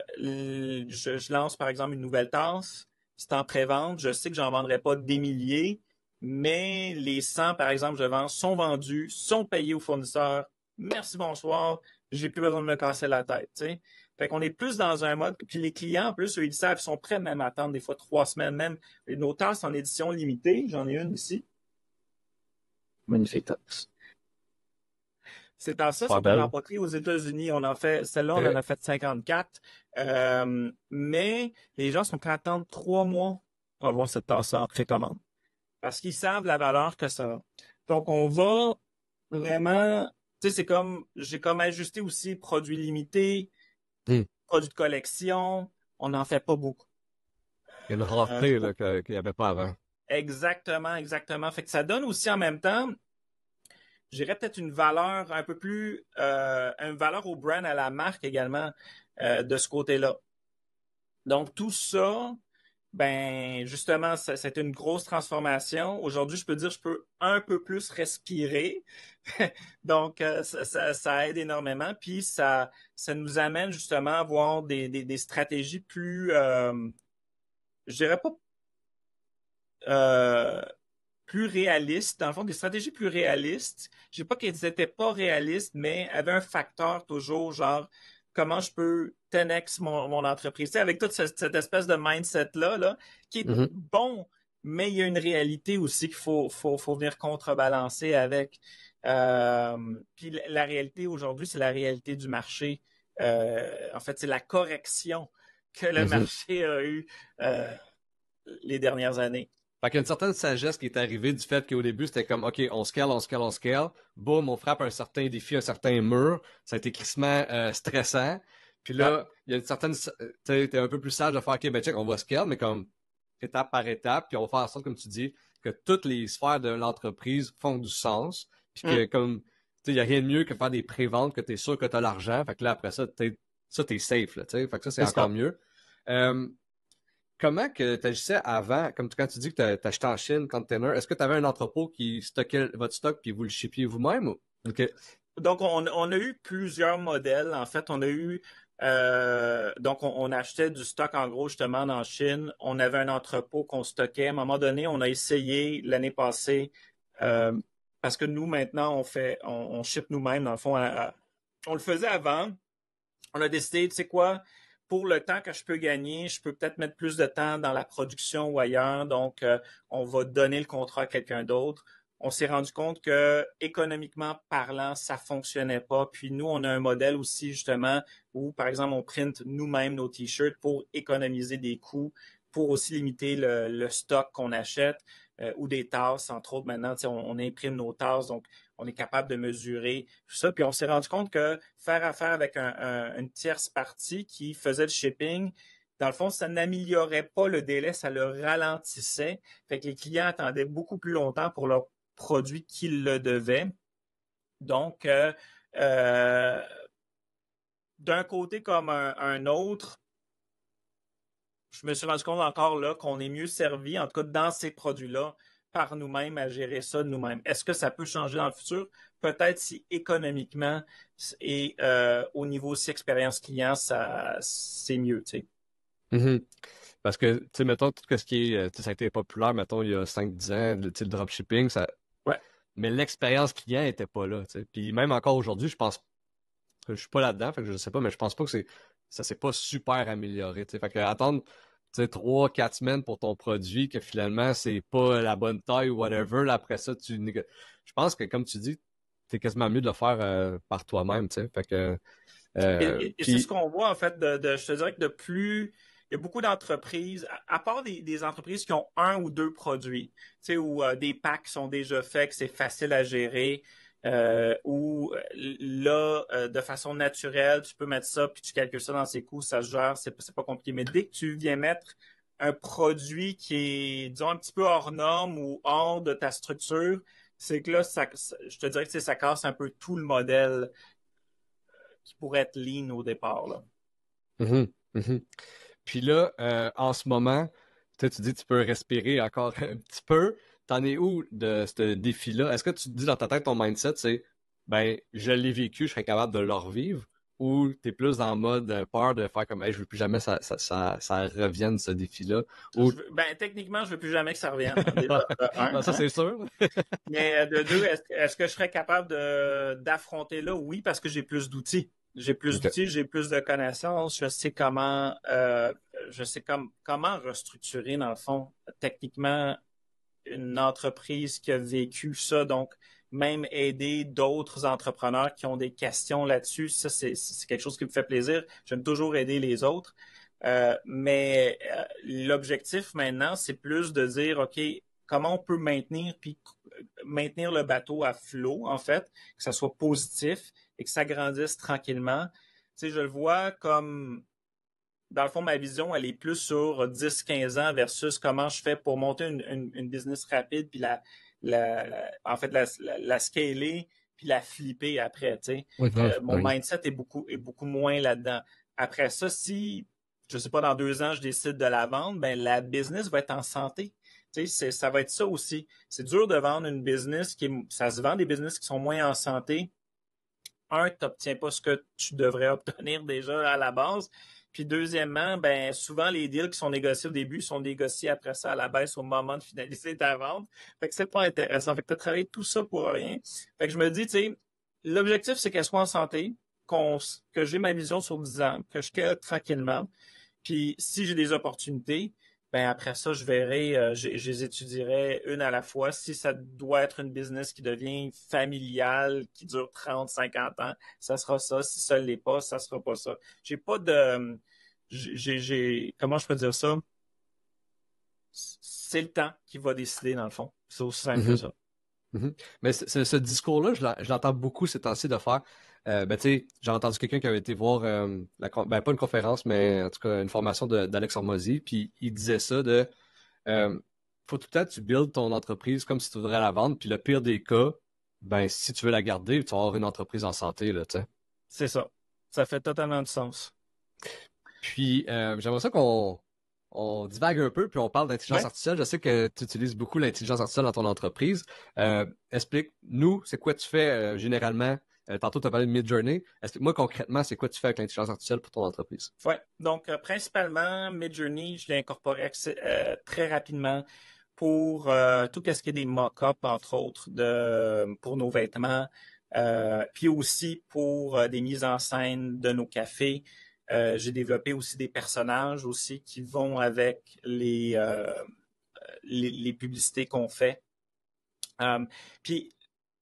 je, lance par exemple une nouvelle tasse, c'est en pré-vente, je sais que j'en vendrai pas des milliers, mais les 100 par exemple je vends sont vendus, sont payés aux fournisseurs. Merci, bonsoir, j'ai plus besoin de me casser la tête. sais. Fait qu'on est plus dans un mode, puis les clients, en plus, eux, ils savent, ils sont prêts même à attendre des fois trois semaines, même nos tasses en édition limitée, j'en ai une ici. Magnifique tasse. C'est en ça, c'est pas pris aux États-Unis. On en fait, celle-là, on en a euh. fait 54. Euh, mais les gens sont prêts à attendre trois mois pour avoir cette tasse en précommande. Parce qu'ils savent la valeur que ça a. Donc, on va vraiment, tu sais, c'est comme, j'ai comme ajusté aussi produits limités, Produits de collection, on n'en fait pas beaucoup. Il y a une rareté qu'il n'y avait pas avant. Exactement, exactement. Fait que ça donne aussi en même temps, je peut-être une valeur un peu plus, euh, une valeur au brand, à la marque également, euh, de ce côté-là. Donc tout ça, ben justement, c'est une grosse transformation. Aujourd'hui, je peux dire, je peux un peu plus respirer. Donc, euh, ça, aide énormément. Puis, ça, ça nous amène justement à voir des, stratégies plus, euh, je dirais pas, euh, plus réalistes. Dans le fond, des stratégies plus réalistes. Je dis pas qu'elles n'étaient pas réalistes, mais avaient un facteur toujours genre comment je peux Tenex mon, entreprise. avec toute cette, espèce de mindset-là, qui est mm-hmm. bon, mais il y a une réalité aussi qu'il faut, venir contrebalancer avec. Euh, puis la réalité aujourd'hui, c'est la réalité du marché. Euh, en fait, c'est la correction que le mm-hmm. marché a eue euh, les dernières années. Fait qu'il y a une certaine sagesse qui est arrivée du fait qu'au début, c'était comme, OK, on scale, on scale, on scale. Boum, on frappe un certain défi, un certain mur. Ça a été crissement euh, stressant. Puis là, ah. il y a une certaine... Euh, tu un peu plus sage de faire, OK, ben check, on va scale, mais comme étape par étape. Puis on va faire en sorte, comme tu dis, que toutes les sphères de l'entreprise font du sens. Puis que mm. comme... Tu sais, il n'y a rien de mieux que faire des préventes, que tu es sûr que tu as l'argent. Fait que là, après ça, tu es safe, tu sais. Fait que ça, c'est encore mieux. Euh, comment que tu agissais avant, comme quand tu dis que tu achetais en Chine, container, est-ce que tu avais un entrepôt qui stockait votre stock puis vous le shippiez vous-même? Ou... Donc, on, a eu plusieurs modèles. En fait, on a eu... Euh, donc, on, achetait du stock, en gros, justement, en Chine. On avait un entrepôt qu'on stockait. À un moment donné, on a essayé l'année passée, euh, parce que nous, maintenant, on fait, on, ship nous-mêmes, dans le fond. on le faisait avant. On a décidé, tu sais quoi, pour le temps que je peux gagner, je peux peut-être mettre plus de temps dans la production ou ailleurs, donc euh, on va donner le contrat à quelqu'un d'autre. On s'est rendu compte que économiquement parlant, ça fonctionnait pas. Puis nous, on a un modèle aussi justement où, par exemple, on print nous-mêmes nos t-shirts pour économiser des coûts, pour aussi limiter le stock qu'on achète. Euh, ou des tasses, entre autres. Maintenant, on, imprime nos tasses, donc on est capable de mesurer tout ça. Puis on s'est rendu compte que faire affaire avec un, une tierce partie qui faisait le shipping, dans le fond, ça n'améliorait pas le délai, ça le ralentissait. Fait que les clients attendaient beaucoup plus longtemps pour leur produit qu'ils le devaient. Donc, euh, euh, d'un côté comme un autre, je me suis rendu compte encore là qu'on est mieux servi, en tout cas dans ces produits-là, par nous-mêmes à gérer ça nous-mêmes. Est-ce que ça peut changer dans le futur? Peut-être si économiquement et euh, au niveau aussi expérience client, ça c'est mieux, mm-hmm. Parce que, tu sais, mettons, tout ce qui est, euh, ça a été populaire, mettons, il y a 5-10 ans, le, dropshipping, ça... Ouais. Mais l'expérience client n'était pas là, tu Puis même encore aujourd'hui, je pense, je suis pas là-dedans, fait que je sais pas, mais je ne pense pas que c'est, ça s'est pas super amélioré, tu sais. Fait que attendre trois, quatre semaines pour ton produit, que finalement, c'est pas la bonne taille ou mm-hmm. whatever. après ça, tu Je pense que, comme tu dis, c'est quasiment mieux de le faire euh, par toi-même, Fait que... et, euh, c'est ce qu'on voit, en fait, de, je te dirais que de plus... Il y a beaucoup d'entreprises, à, part des, entreprises qui ont un ou deux produits, tu où euh, des packs sont déjà faits, que c'est facile à gérer, euh, où euh, là, euh, de façon naturelle, tu peux mettre ça, puis tu calcules ça dans ses coûts, ça se gère, c'est, pas compliqué. Mais dès que tu viens mettre un produit qui est, disons, un petit peu hors norme ou hors de ta structure, c'est que là, je te dirais que ça casse un peu tout le modèle euh, qui pourrait être lean au départ. Mm-hmm. Mm-hmm. Puis là, en ce moment, tu dis tu peux respirer encore un petit peu. T'en es où de ce défi-là? Est-ce que tu te dis dans ta tête, ton mindset, c'est ben, je l'ai vécu, je serais capable de le revivre? Ou tu es plus en mode euh, peur de faire comme, Je je veux plus jamais ça, ça, revienne, ce défi-là? ben, techniquement, je veux plus jamais que ça revienne. Euh, ça, c'est sûr. Mais euh, de deux, est-ce que je serais capable d'affronter là? Oui, parce que j'ai plus d'outils. J'ai plus d'outils, j'ai plus de connaissances, je sais comment, je sais comment restructurer dans le fond techniquement une entreprise qui a vécu ça. Donc, même aider d'autres entrepreneurs qui ont des questions là-dessus, ça, c'est quelque chose qui me fait plaisir. J'aime toujours aider les autres. Euh, mais euh, l'objectif maintenant, c'est plus de dire, OK, comment on peut maintenir, puis maintenir le bateau à flot, en fait, que ça soit positif et que ça grandisse tranquillement. Tu sais, je le vois comme dans le fond, ma vision, elle est plus sur 10-15 ans versus comment je fais pour monter une, une, business rapide, puis la, en fait, la, scaler, puis la flipper après, euh, mon mindset est beaucoup, est beaucoup moins là-dedans. Après ça, si, je ne sais pas, dans deux ans, je décide de la vendre, ben la business va être en santé. ça va être ça aussi. C'est dur de vendre une business qui est, ça se vend des business qui sont moins en santé. Un, tu n'obtiens pas ce que tu devrais obtenir déjà à la base. Puis deuxièmement, ben souvent les deals qui sont négociés au début sont négociés après ça à la baisse au moment de finaliser ta vente. Fait que c'est pas intéressant. Fait que tu as travaillé tout ça pour rien. Fait que je me dis, tu sais, l'objectif c'est qu'elle soit en santé, que j'ai ma vision sur 10 ans, que je quitte tranquillement. Puis si j'ai des opportunités, ben après ça, je verrai, euh, je, les étudierai une à la fois. Si ça doit être une business qui devient familiale, qui dure 30, 50 ans, ça sera ça. Si ça ne l'est pas, ça sera pas ça. J'ai pas de. J'ai, comment je peux dire ça? C'est le temps qui va décider, dans le fond. C'est aussi simple que mm-hmm. ça. Mm-hmm. Mais ce, ce discours-là, je l'entends beaucoup ces temps-ci de faire. Euh, ben, j'ai entendu quelqu'un qui avait été voir, euh, ben, pas une conférence, mais en tout cas une formation d'Alex Hormozy, puis il disait ça de euh, faut tout le temps tu builds ton entreprise comme si tu voudrais la vendre, puis le pire des cas, ben si tu veux la garder, tu vas avoir une entreprise en santé, là, tu C'est ça. Ça fait totalement du sens. Puis j'aimerais ça qu'on divague un peu, puis on parle d'intelligence artificielle. Je sais que tu utilises beaucoup l'intelligence artificielle dans ton entreprise. Explique-nous, c'est quoi tu fais généralement euh, tantôt, tu as parlé de Midjourney. Moi, concrètement, c'est quoi tu fais avec l'intelligence artificielle pour ton entreprise? Oui, donc euh, principalement, mid Midjourney, je l'ai incorporé euh, très rapidement pour tout ce qui est des mock-ups, entre autres, de, pour nos vêtements, puis aussi pour des mises en scène de nos cafés. J'ai développé aussi des personnages aussi qui vont avec les, les, publicités qu'on fait. puis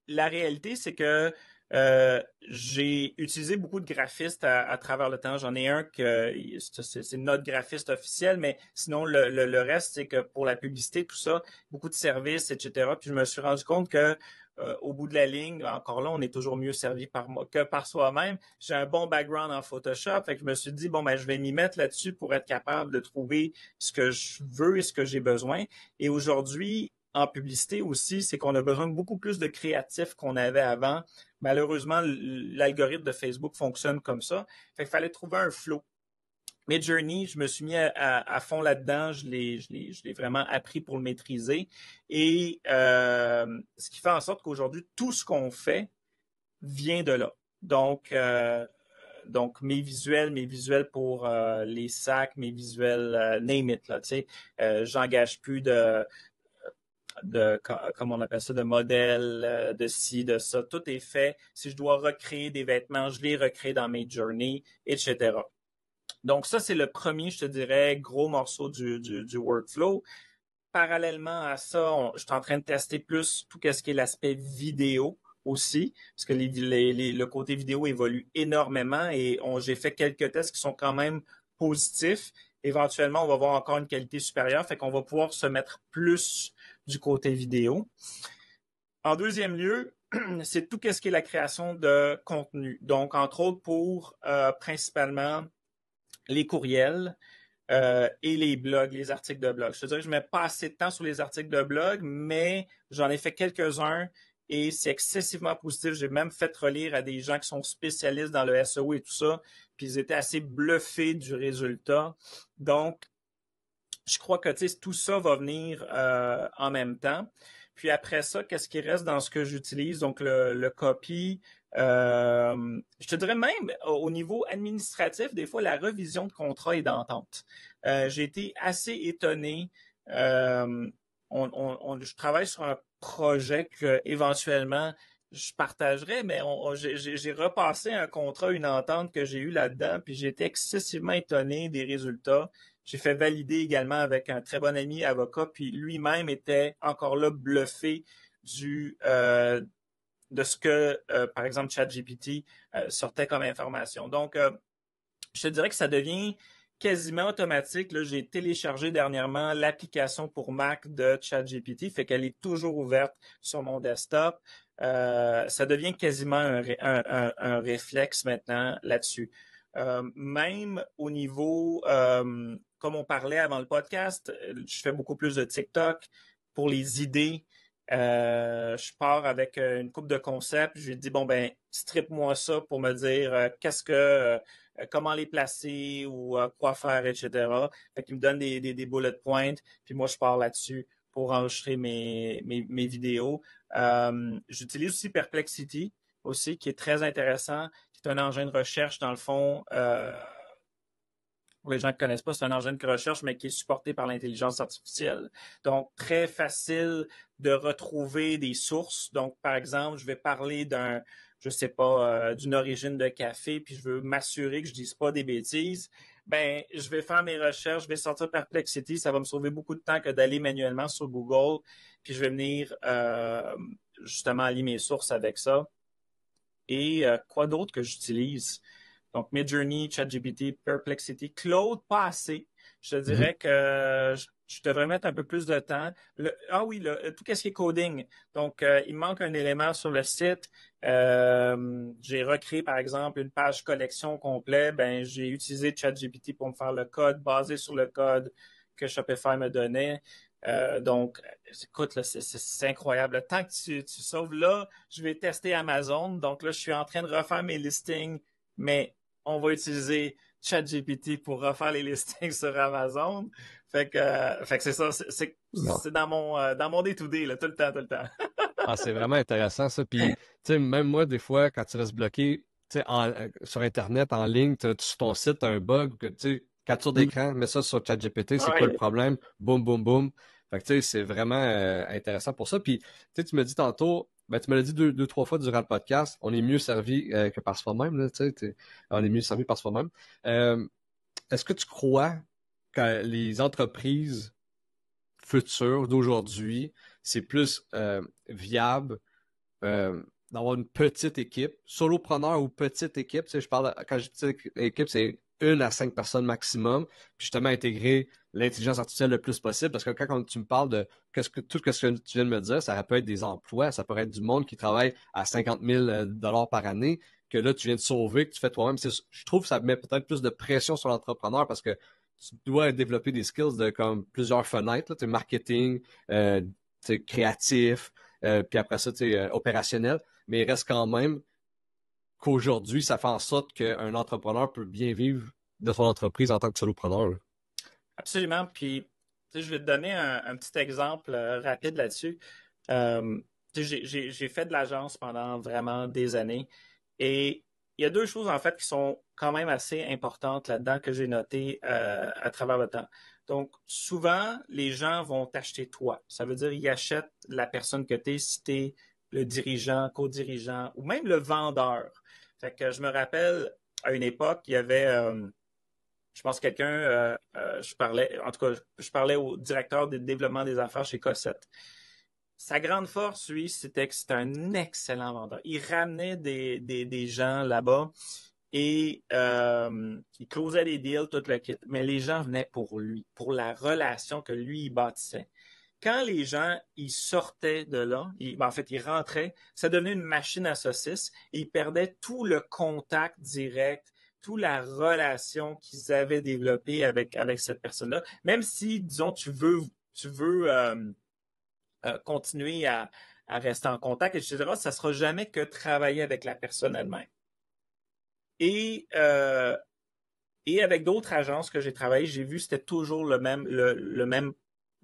la réalité, c'est que euh, j'ai utilisé beaucoup de graphistes à, travers le temps. J'en ai un que c'est notre graphiste officiel, mais sinon le, reste, c'est que pour la publicité, tout ça, beaucoup de services, etc. Puis je me suis rendu compte que euh, au bout de la ligne, encore là, on est toujours mieux servi par moi que par soi-même. J'ai un bon background en Photoshop, fait je me suis dit bon ben je vais m'y mettre là-dessus pour être capable de trouver ce que je veux et ce que j'ai besoin. Et aujourd'hui, en publicité aussi, c'est qu'on a besoin de beaucoup plus de créatifs qu'on avait avant. Malheureusement, l'algorithme de Facebook fonctionne comme ça. Fait il fallait trouver un flow. Mais Journey, je me suis mis à, fond là-dedans. Je l'ai, je, vraiment appris pour le maîtriser. Et euh, ce qui fait en sorte qu'aujourd'hui, tout ce qu'on fait vient de là. Donc, euh, donc mes visuels, mes visuels pour euh, les sacs, mes visuels, name it, là, tu J'engage plus de, de, comme on appelle ça, de modèles, euh, de ci, de ça. Tout est fait. Si je dois recréer des vêtements, je les recrée dans mes journées, etc. Donc, ça, c'est le premier, je te dirais, gros morceau du, workflow. Parallèlement à ça, je suis en train de tester plus tout ce qui est l'aspect vidéo aussi, parce que les, le côté vidéo évolue énormément et j'ai fait quelques tests qui sont quand même positifs. Éventuellement, on va voir encore une qualité supérieure, fait qu'on va pouvoir se mettre plus du côté vidéo. En deuxième lieu, c'est tout ce qui est la création de contenu. Donc, entre autres, pour euh, principalement les courriels euh, et les blogs, les articles de blog. Je veux dire, je ne mets pas assez de temps sur les articles de blog, mais j'en ai fait quelques-uns et c'est excessivement positif. J'ai même fait relire à des gens qui sont spécialistes dans le SEO et tout ça, puis ils étaient assez bluffés du résultat. Donc, je crois que tout ça va venir euh, en même temps. Puis après ça, qu'est-ce qui reste dans ce que j'utilise? Donc, le, le copy. Euh, je te dirais même au niveau administratif, des fois, la revision de contrat et d'entente. Euh, J'ai été assez étonné. Euh, je travaille sur un projet que éventuellement je partagerai, mais j'ai repassé un contrat, une entente que j'ai eue là-dedans, puis j'ai été excessivement étonné des résultats. J'ai fait valider également avec un très bon ami avocat, puis lui-même était encore là bluffé euh, de ce que, euh, par exemple, ChatGPT euh, sortait comme information. Donc, je te dirais que ça devient quasiment automatique. J'ai téléchargé dernièrement l'application pour Mac de ChatGPT, fait qu'elle est toujours ouverte sur mon desktop. ça devient quasiment un réflexe maintenant là-dessus. Euh, même au niveau, euh, comme on parlait avant le podcast, euh, je fais beaucoup plus de TikTok pour les idées. je pars avec une coupe de concepts. Je lui dis bon ben strip-moi ça pour me dire qu'est-ce que, comment les placer ou quoi faire, etc. Fait qu'il me donne des, bullet points. Puis moi je pars là-dessus pour enregistrer mes, mes vidéos. J'utilise aussi Perplexity aussi qui est très intéressant, c'est un engin de recherche, dans le fond. Euh, pour les gens qui ne connaissent pas, c'est un engin de recherche, mais qui est supporté par l'intelligence artificielle. Donc, très facile de retrouver des sources. Donc, par exemple, je vais parler d'un, je sais pas, euh, d'une origine de café, puis je veux m'assurer que je ne dise pas des bêtises. Ben, je vais faire mes recherches, je vais sortir Perplexity, ça va me sauver beaucoup de temps que d'aller manuellement sur Google, puis je vais venir euh, justement aller mes sources avec ça. Et euh, quoi d'autre que j'utilise? Donc, Midjourney, ChatGPT, Perplexity, Claude, pas assez. Je te dirais mm-hmm. que euh, je, te devrais un peu plus de temps. ah oui, euh, tout ce qui est coding. Donc, il manque un élément sur le site. j'ai recréé, par exemple, une page collection complète. Ben, j'ai utilisé ChatGPT pour me faire le code basé sur le code que Shopify me donnait. Euh, donc, écoute, c'est incroyable. Tant que tu, sauves, là, je vais tester Amazon. Donc là, je suis en train de refaire mes listings, mais on va utiliser ChatGPT pour refaire les listings sur Amazon. Fait que, euh, c'est ça, c'est dans mon euh, dans mon day là, tout le temps, tout le temps. ah, c'est vraiment intéressant ça. Puis, même moi, des fois, quand tu restes bloqué, sur Internet, en ligne, sur ton site, as un bug, tu sais, capture mm. d'écran, mets ça sur ChatGPT, c'est quoi le problème? Boum, boum, boum. Fait que tu sais, c'est vraiment euh, intéressant pour ça. Puis, tu sais, tu me dis tantôt, ben, tu me l'as dit deux, trois fois durant le podcast, on est mieux servi euh, que par soi-même, tu sais, on est mieux servi par soi-même. Euh, est-ce que tu crois que les entreprises futures d'aujourd'hui, c'est plus viable d'avoir une petite équipe, solopreneur ou petite équipe. Tu je parle quand je dis petite équipe, c'est une à cinq personnes maximum, puis justement intégrer l'intelligence artificielle le plus possible, parce que quand tu me parles de tout ce que tu viens de me dire, ça peut être des emplois, ça peut être du monde qui travaille à 50 000 euh, dollars par année, que là, tu viens de sauver, que tu fais toi-même. Je trouve que ça met peut-être plus de pression sur l'entrepreneur parce que tu dois développer des skills de comme plusieurs fenêtres, tu marketing, euh, créatif, euh, puis après ça, tu es opérationnel, mais il reste quand même Aujourd'hui, ça fait en sorte qu'un entrepreneur peut bien vivre de son entreprise en tant que solopreneur. Absolument. Puis, je vais te donner un, petit exemple euh, rapide là-dessus. Euh, j'ai fait de l'agence pendant vraiment des années et il y a deux choses en fait qui sont quand même assez importantes là-dedans que j'ai notées euh, à travers le temps. Donc, souvent, les gens vont t'acheter toi. Ça veut dire, ils achètent la personne que tu es si tu es le dirigeant, co-dirigeant ou même le vendeur. Fait que je me rappelle, à une époque, il y avait, euh, je pense, quelqu'un, euh, euh, je parlais, en tout cas, je parlais au directeur du développement des affaires chez Cossette. Sa grande force, lui, c'était que c'était un excellent vendeur. Il ramenait des, gens là-bas et il causait des deals, tout le kit. Mais les gens venaient pour lui, pour la relation que lui, il bâtissait quand les gens ils sortaient de là, ben, en fait ils rentraient, ça devenait une machine à saucisses et ils perdaient tout le contact direct, toute la relation qu'ils avaient développée avec avec cette personne-là. Même si disons tu veux tu veux euh, euh, continuer à, rester en contact, etc. Ça ne sera jamais que travailler avec la personne elle-même. Et euh, et avec d'autres agences que j'ai travaillé, j'ai vu que c'était toujours le même le même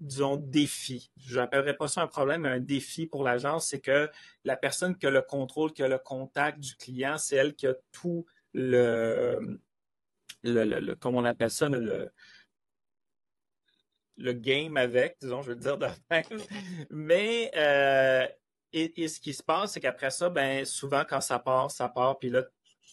disons, défi. Je n'appellerais pas ça un problème, mais un défi pour l'agence, c'est que la personne qui a le contrôle, qui a le contact du client, c'est elle qui a tout le, le, le, comment on appelle ça, le, le game avec, disons, je veux dire de Mais euh, et, et, ce qui se passe, c'est qu'après ça, ben souvent quand ça part, ça part, puis là,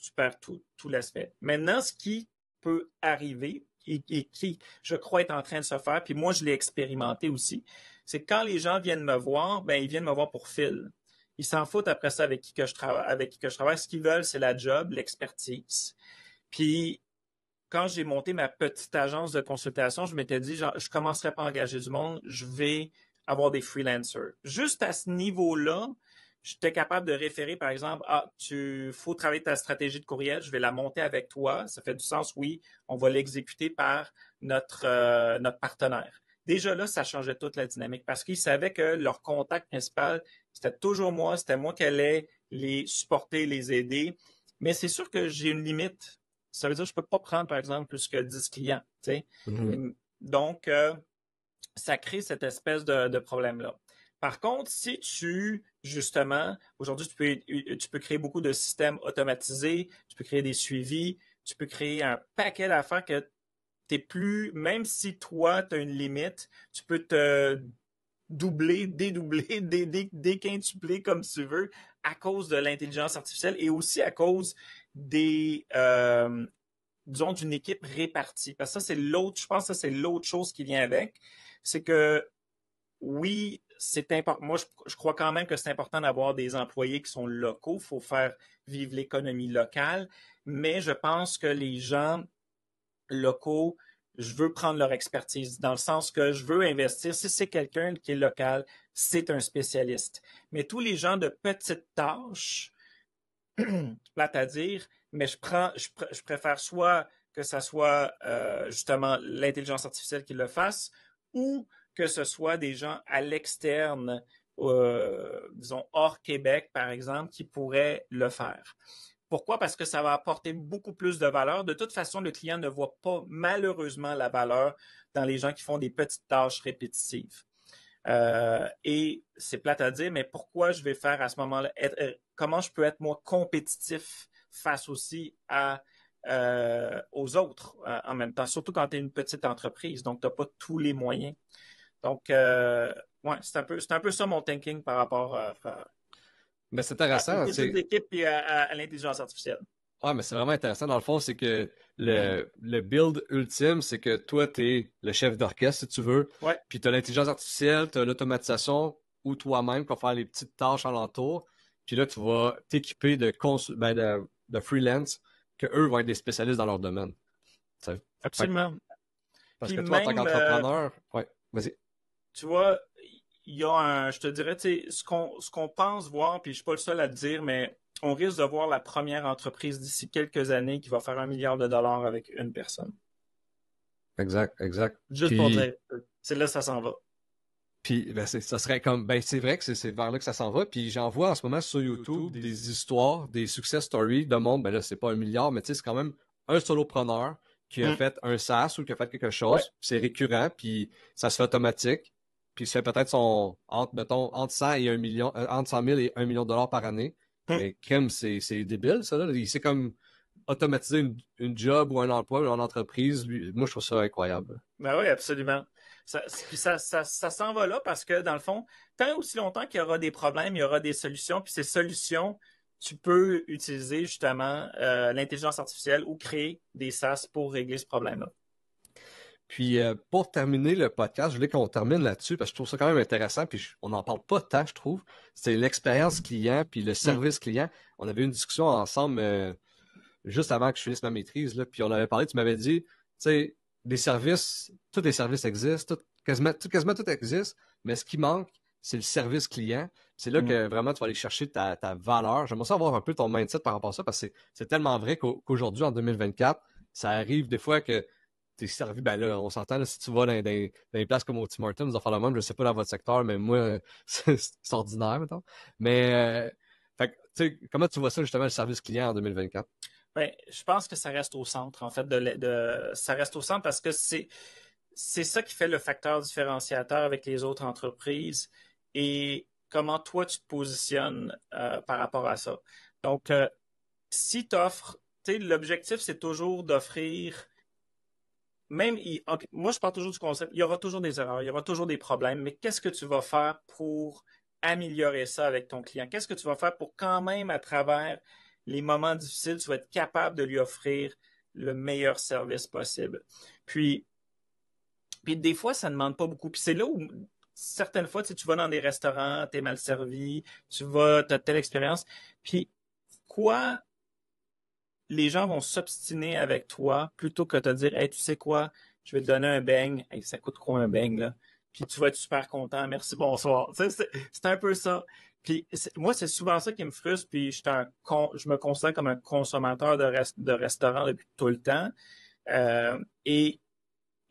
tu perds tout, tout l'aspect. Maintenant, ce qui peut arriver, et, qui, je crois, est en train de se faire, puis moi, je l'ai expérimenté aussi, c'est que quand les gens viennent me voir, ben ils viennent me voir pour fil. Ils s'en foutent après ça avec qui que je travaille, avec qui je travaille. Ce qu'ils veulent, c'est la job, l'expertise. Puis quand j'ai monté ma petite agence de consultation, je m'étais dit, je je commencerai pas à engager du monde, je vais avoir des freelancers. Juste à ce niveau-là, j'étais capable de référer, par exemple, ah, tu faut travailler ta stratégie de courriel, je vais la monter avec toi. Ça fait du sens, oui, on va l'exécuter par notre, euh, notre partenaire. Déjà là, ça changeait toute la dynamique parce qu'ils savaient que leur contact principal, c'était toujours moi, c'était moi qui allais les supporter, les aider. Mais c'est sûr que j'ai une limite. Ça veut dire que je ne peux pas prendre, par exemple, plus que 10 clients. Tu sais? Mm-hmm. Mm, donc, euh, ça crée cette espèce de problème-là. Par contre, si tu justement, aujourd'hui, tu peux, tu peux créer beaucoup de systèmes automatisés, tu peux créer des suivis, tu peux créer un paquet d'affaires que tu plus, même si toi, tu as une limite, tu peux te doubler, dédoubler, dé, déquintupler comme tu veux à cause de l'intelligence artificielle et aussi à cause des, euh, disons, d'une équipe répartie. Parce que ça, c'est l'autre, je pense que c'est l'autre chose qui vient avec. C'est que oui, c'est important. Moi, je, crois quand même que c'est important d'avoir des employés qui sont locaux. Il faut faire vivre l'économie locale. Mais je pense que les gens locaux, je veux prendre leur expertise dans le sens que je veux investir. Si c'est quelqu'un qui est local, c'est un spécialiste. Mais tous les gens de petites tâches, plate à dire, mais je, prends, je, je préfère soit que ça soit euh, justement l'intelligence artificielle qui le fasse ou que ce soit des gens à l'externe, euh, disons hors Québec, par exemple, qui pourraient le faire. Pourquoi? Parce que ça va apporter beaucoup plus de valeur. De toute façon, le client ne voit pas malheureusement la valeur dans les gens qui font des petites tâches répétitives. Euh, et c'est plate à dire, mais pourquoi je vais faire à ce moment-là? Euh, comment je peux être moins compétitif face aussi aux autres en même temps, surtout quand tu es une petite entreprise, donc tu n'as pas tous les moyens. Donc, euh, ouais, c'est un, peu, c'est un peu ça mon thinking par rapport euh, à, mais c'est intéressant. l'équipe l'intelligence artificielle. Ouais, ah, mais c'est vraiment intéressant. Dans le fond, c'est que le, build ultime, c'est que toi, tu es le chef d'orchestre, si tu veux. Puis tu as l'intelligence artificielle, tu as l'automatisation ou toi-même pour faire les petites tâches alentour. Puis là, tu vas t'équiper de, ben, de, freelance que eux vont être des spécialistes dans leur domaine. Absolument. Parce que toi, en tant euh, qu'entrepreneur, ouais, vas-y tu vois, il y a un, je te dirais, ce qu'on, ce qu'on pense voir, puis je suis pas le seul à le dire, mais on risque de voir la première entreprise d'ici quelques années qui va faire un milliard de dollars avec une personne. Exact, exact. Juste pour dire, c'est là que ça s'en va. Puis, ben ça serait comme, ben, c'est vrai que c'est vers là que ça s'en va. Puis, j'en vois en ce moment sur YouTube des, histoires, des success stories de monde. Ben là, c'est pas un milliard, mais tu sais, c'est quand même un solopreneur qui a mm. fait un SaaS ou qui a fait quelque chose. C'est récurrent, puis ça se fait automatique puis c'est peut-être son entre, 100 et 1 million, euh, entre 100 000 et 1 million de dollars par année. Hmm. Mais Kim, c'est débile, ça. Il sait comme automatiser une, job ou un emploi ou une entreprise. moi, je trouve ça incroyable. Ben oui, absolument. Ça, puis ça, s'en va là parce que, dans le fond, tant aussi longtemps qu'il y aura des problèmes, il y aura des solutions. Puis ces solutions, tu peux utiliser justement euh, l'intelligence artificielle ou créer des SaaS pour régler ce problème-là. Puis euh, pour terminer le podcast, je voulais qu'on termine là-dessus parce que je trouve ça quand même intéressant. Puis on n'en parle pas tant, je trouve. C'est l'expérience client puis le service mm. client. On avait une discussion ensemble euh, juste avant que je finisse ma maîtrise. Là, puis on avait parlé, tu m'avais dit, tu sais, des services, tous les services existent, quasiment, tout, existe, mais ce qui manque, c'est le service client. C'est là mm. que vraiment tu vas aller chercher ta, ta valeur. J'aimerais savoir un peu ton mindset par rapport à ça parce que c'est tellement vrai qu'aujourd'hui, en 2024, ça arrive des fois que t'es servi. Ben là, on s'entend, si tu vas dans, des places comme au Tim Hortons, va faire le même, je sais pas dans votre secteur, mais moi, c'est ordinaire, mettons. Mais, euh, comment tu vois ça, justement, le service client en 2024? Ben, je pense que ça reste au centre, en fait. De, ça reste au centre parce que c'est, c'est ça qui fait le facteur différenciateur avec les autres entreprises et comment toi, tu te positionnes euh, par rapport à ça. Donc, euh, si tu offres, l'objectif, c'est toujours d'offrir même, moi, je parle toujours du concept, il y aura toujours des erreurs, il y aura toujours des problèmes, mais qu'est-ce que tu vas faire pour améliorer ça avec ton client? Qu'est-ce que tu vas faire pour quand même, à travers les moments difficiles, tu vas être capable de lui offrir le meilleur service possible? Puis, puis des fois, ça ne demande pas beaucoup. Puis c'est là où certaines fois, tu, tu vas dans des restaurants, tu es mal servi, tu vas, tu as telle expérience. Puis quoi les gens vont s'obstiner avec toi plutôt que de te dire, tu sais quoi, je vais te donner un beigne. Hey, ça coûte quoi un beigne, là? Puis tu vas être super content. Merci, bonsoir. C'est un peu ça. Puis moi, c'est souvent ça qui me frustre. Puis je, me considère comme un consommateur de, restaurants depuis tout le temps. Euh, et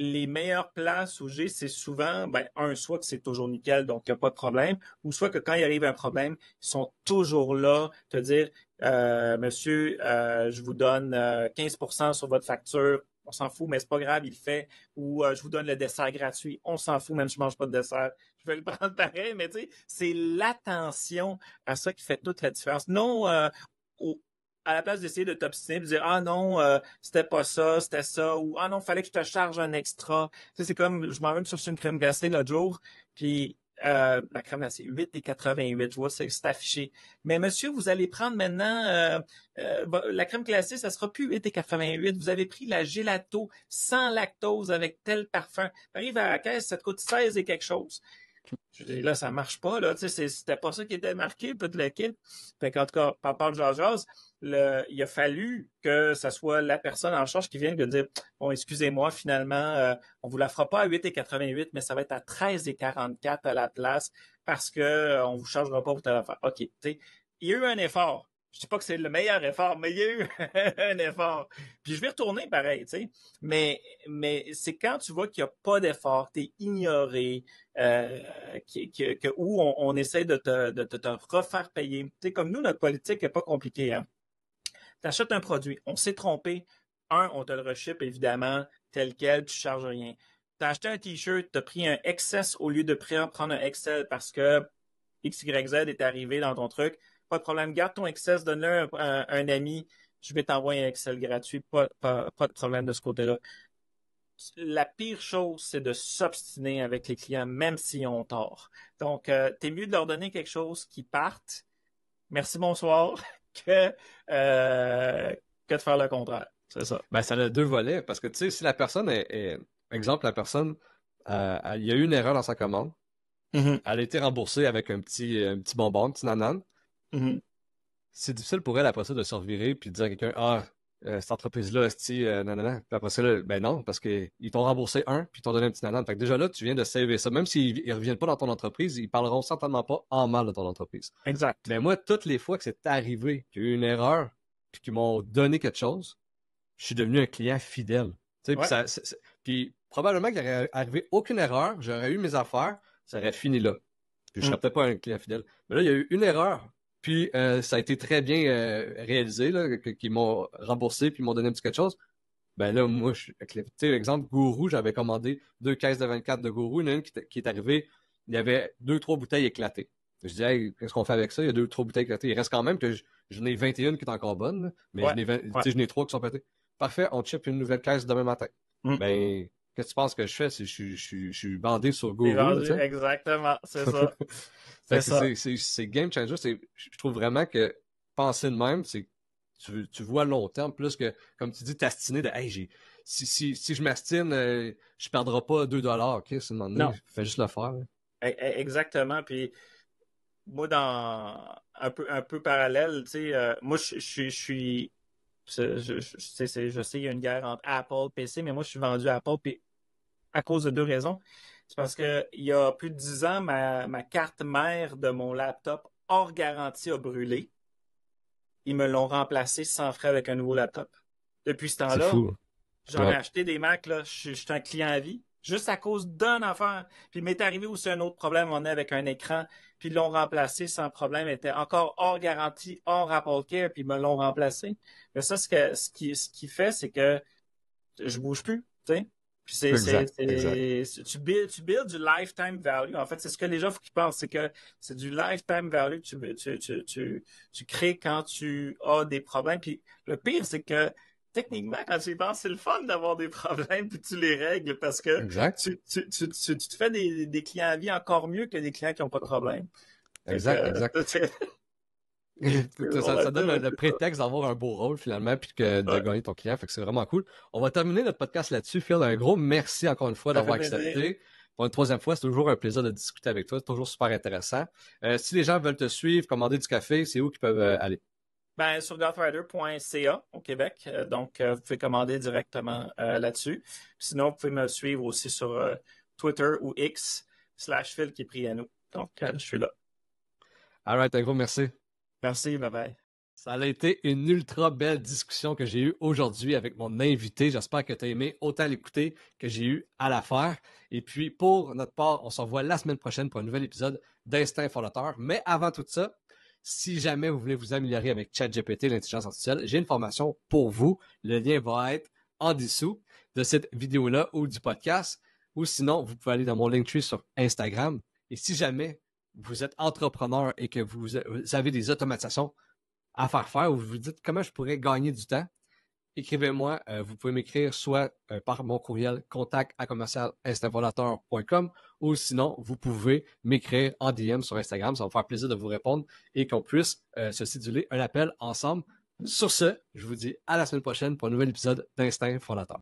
les meilleures places où j'ai, c'est souvent, ben, un, soit que c'est toujours nickel, donc il n'y a pas de problème, ou soit que quand il arrive un problème, ils sont toujours là, te dire, euh, monsieur, euh, je vous donne 15 euh, sur votre facture on s'en fout, mais c'est pas grave, il fait. Ou je vous donne le dessert gratuit, on s'en fout, même si je mange pas de dessert. Je vais le prendre pareil, mais tu sais, c'est l'attention à ça qui fait toute la différence. Non, à la place d'essayer de t'obstiner, de dire ah non, c'était pas ça, c'était ça, ou ah non, il fallait que je te charge un extra. Tu sais, c'est comme je m'en vais sur une crème glacée l'autre jour, puis euh, c'est 8 des 88, je vois, c'est affiché. Mais monsieur, vous allez prendre maintenant euh, euh, la crème glacée, ça sera plus 8,88$. 88. Vous avez pris la gelato sans lactose avec tel parfum. Arrive à la caisse, ça te coûte 16 et quelque chose là, ça marche pas, là. C'était pas ça qui était marqué, peut-être le kit. Fait qu'en tout cas, papa Georges il a fallu que ce soit la personne en charge qui vienne de dire Bon, excusez-moi, finalement, on euh, on vous la fera pas à 8h88, mais ça va être à 13h44 à la place parce que ne euh, on vous changera pas votre affaire. OK. il y a eu un effort. Je dis pas que c'est le meilleur effort, mais il y a eu un effort. Puis je vais retourner pareil, tu sais. Mais, mais c'est quand tu vois qu'il n'y a pas d'effort, tu es ignoré, euh, où on, essaie de te, refaire payer. Tu sais, comme nous, notre politique n'est pas compliquée. Hein. Tu achètes un produit, on s'est trompé. Un, on te le rechip, évidemment, tel quel, tu ne charges rien. Tu as acheté un T-shirt, tu as pris un excess au lieu de prendre un Excel parce que XYZ est arrivé dans ton truc pas de problème. Garde ton Excel, donne-le à un, ami. Je vais t'envoyer un Excel gratuit. Pas, de problème de ce côté-là. La pire chose, c'est de s'obstiner avec les clients, même s'ils ont tort. Donc, euh, t'es mieux de leur donner quelque chose qui parte. Merci, bonsoir, euh, que, de faire le contraire. C'est ça. Ben, ça a deux volets. Parce que, tu sais, si la personne est, Exemple, la personne, euh, il y a eu une erreur dans sa commande. Mm-hmm. Elle a été remboursée avec un petit, un petit bonbon, un petit nanan. Mm-hmm. C'est difficile pour elle après ça de se revirer puis de dire à quelqu'un Ah, euh, cette entreprise-là, c'est euh, nanana. Puis après ça, ben non, parce qu'ils t'ont remboursé un, puis ils t'ont donné un petit nanan. Fait que déjà là, tu viens de sauver ça. Même s'ils ne reviennent pas dans ton entreprise, ils parleront certainement pas en mal de ton entreprise. Exact. Mais moi, toutes les fois que c'est arrivé, qu'il y a eu une erreur, puis qu'ils m'ont donné quelque chose, je suis devenu un client fidèle. Tu sais, puis, probablement qu'il aurait arrivé aucune erreur, j'aurais eu mes affaires, ça aurait fini là. Puis je serais mm. peut-être pas un client fidèle. Mais là, il y a eu une erreur puis euh, ça a été très bien euh, réalisé, qu'ils m'ont remboursé, puis m'ont donné un petit quelque chose. Ben là, moi, je, tu sais, l'exemple, Gourou, j'avais commandé deux caisses de 24 de Gourou, une, une qui, est arrivée, il y avait deux, trois bouteilles éclatées. Je disais, hey, qu'est-ce qu'on fait avec ça? Il y a deux, trois bouteilles éclatées. Il reste quand même que je, ai 21 qui sont encore bonnes, mais j'en je n'ai trois qui sont pétées. Parfait, on chip une nouvelle caisse demain matin. Hum. Ben, que tu penses que je fais? Je, je, suis bandé sur Google. exactement, c'est ça. c'est game changer. Je trouve vraiment que penser de même, c'est tu, tu vois long terme, plus que, comme tu dis, t'astiner de Hey, j'ai si, si, si je m'astine, euh, je perdrai pas 2 dollars, ok? C'est fais juste le faire. E, e, exactement. Puis moi, dans un peu, un peu parallèle, tu sais, euh, moi, je, je suis je, je, sais, il y a une guerre entre Apple, PC, mais moi, je suis vendu à Apple, puis à cause de deux raisons. C'est parce que il y a plus de dix ans, ma, carte mère de mon laptop hors garantie a brûlé. Ils me l'ont remplacé sans frais avec un nouveau laptop. Depuis ce temps-là, hein. j'en ai acheté des Macs. Là, je, suis un client à vie, juste à cause d'un affaire. Puis il m'est arrivé aussi un autre problème. On est avec un écran, puis ils l'ont remplacé sans problème. était encore hors garantie, hors Apple Care, puis ils me l'ont remplacé. Mais ça, ce, qui, fait, c'est que je bouge plus. sais. Puis c'est, Tu, builds, tu du lifetime value. En fait, c'est ce que les gens faut pensent, c'est que c'est du lifetime value que tu, tu, tu, tu, crées quand tu as des problèmes. Puis le pire, c'est que techniquement, quand tu y penses, c'est le fun d'avoir des problèmes puis tu les règles parce que Tu, te fais des, clients à vie encore mieux que des clients qui n'ont pas de problème. Exact, exact. ça, donne le prétexte d'avoir un beau rôle finalement puis de gagner ton client. Fait que c'est vraiment cool. On va terminer notre podcast là-dessus. Phil, un gros merci encore une fois d'avoir accepté. Pour une troisième fois, c'est toujours un plaisir de discuter avec toi. C'est toujours super intéressant. Euh, si les gens veulent te suivre, commander du café, c'est où qu'ils peuvent euh, aller? Ben, sur gothrider.ca au Québec. Euh, donc, vous pouvez commander directement là-dessus. Sinon, vous pouvez me suivre aussi sur Twitter ou X slash Phil qui est à nous. Donc, je suis là. All right, un gros merci. Merci, bye bye. Ça a été une ultra belle discussion que j'ai eue aujourd'hui avec mon invité. J'espère que tu as aimé autant l'écouter que j'ai eu à la faire. Et puis, pour notre part, on se revoit la semaine prochaine pour un nouvel épisode d'Instinct Fondateur. Mais avant tout ça, si jamais vous voulez vous améliorer avec ChatGPT, l'intelligence artificielle, j'ai une formation pour vous. Le lien va être en dessous de cette vidéo-là ou du podcast. Ou sinon, vous pouvez aller dans mon Linktree sur Instagram. Et si jamais vous êtes entrepreneur et que vous, avez des automatisations à faire faire, ou vous vous dites comment je pourrais gagner du temps, écrivez-moi. Euh, vous pouvez m'écrire soit euh, par mon courriel contact à ou sinon, vous pouvez m'écrire en DM sur Instagram. Ça va me faire plaisir de vous répondre et qu'on puisse euh, se siduler un appel ensemble. Sur ce, je vous dis à la semaine prochaine pour un nouvel épisode d'Instinct Fondateur.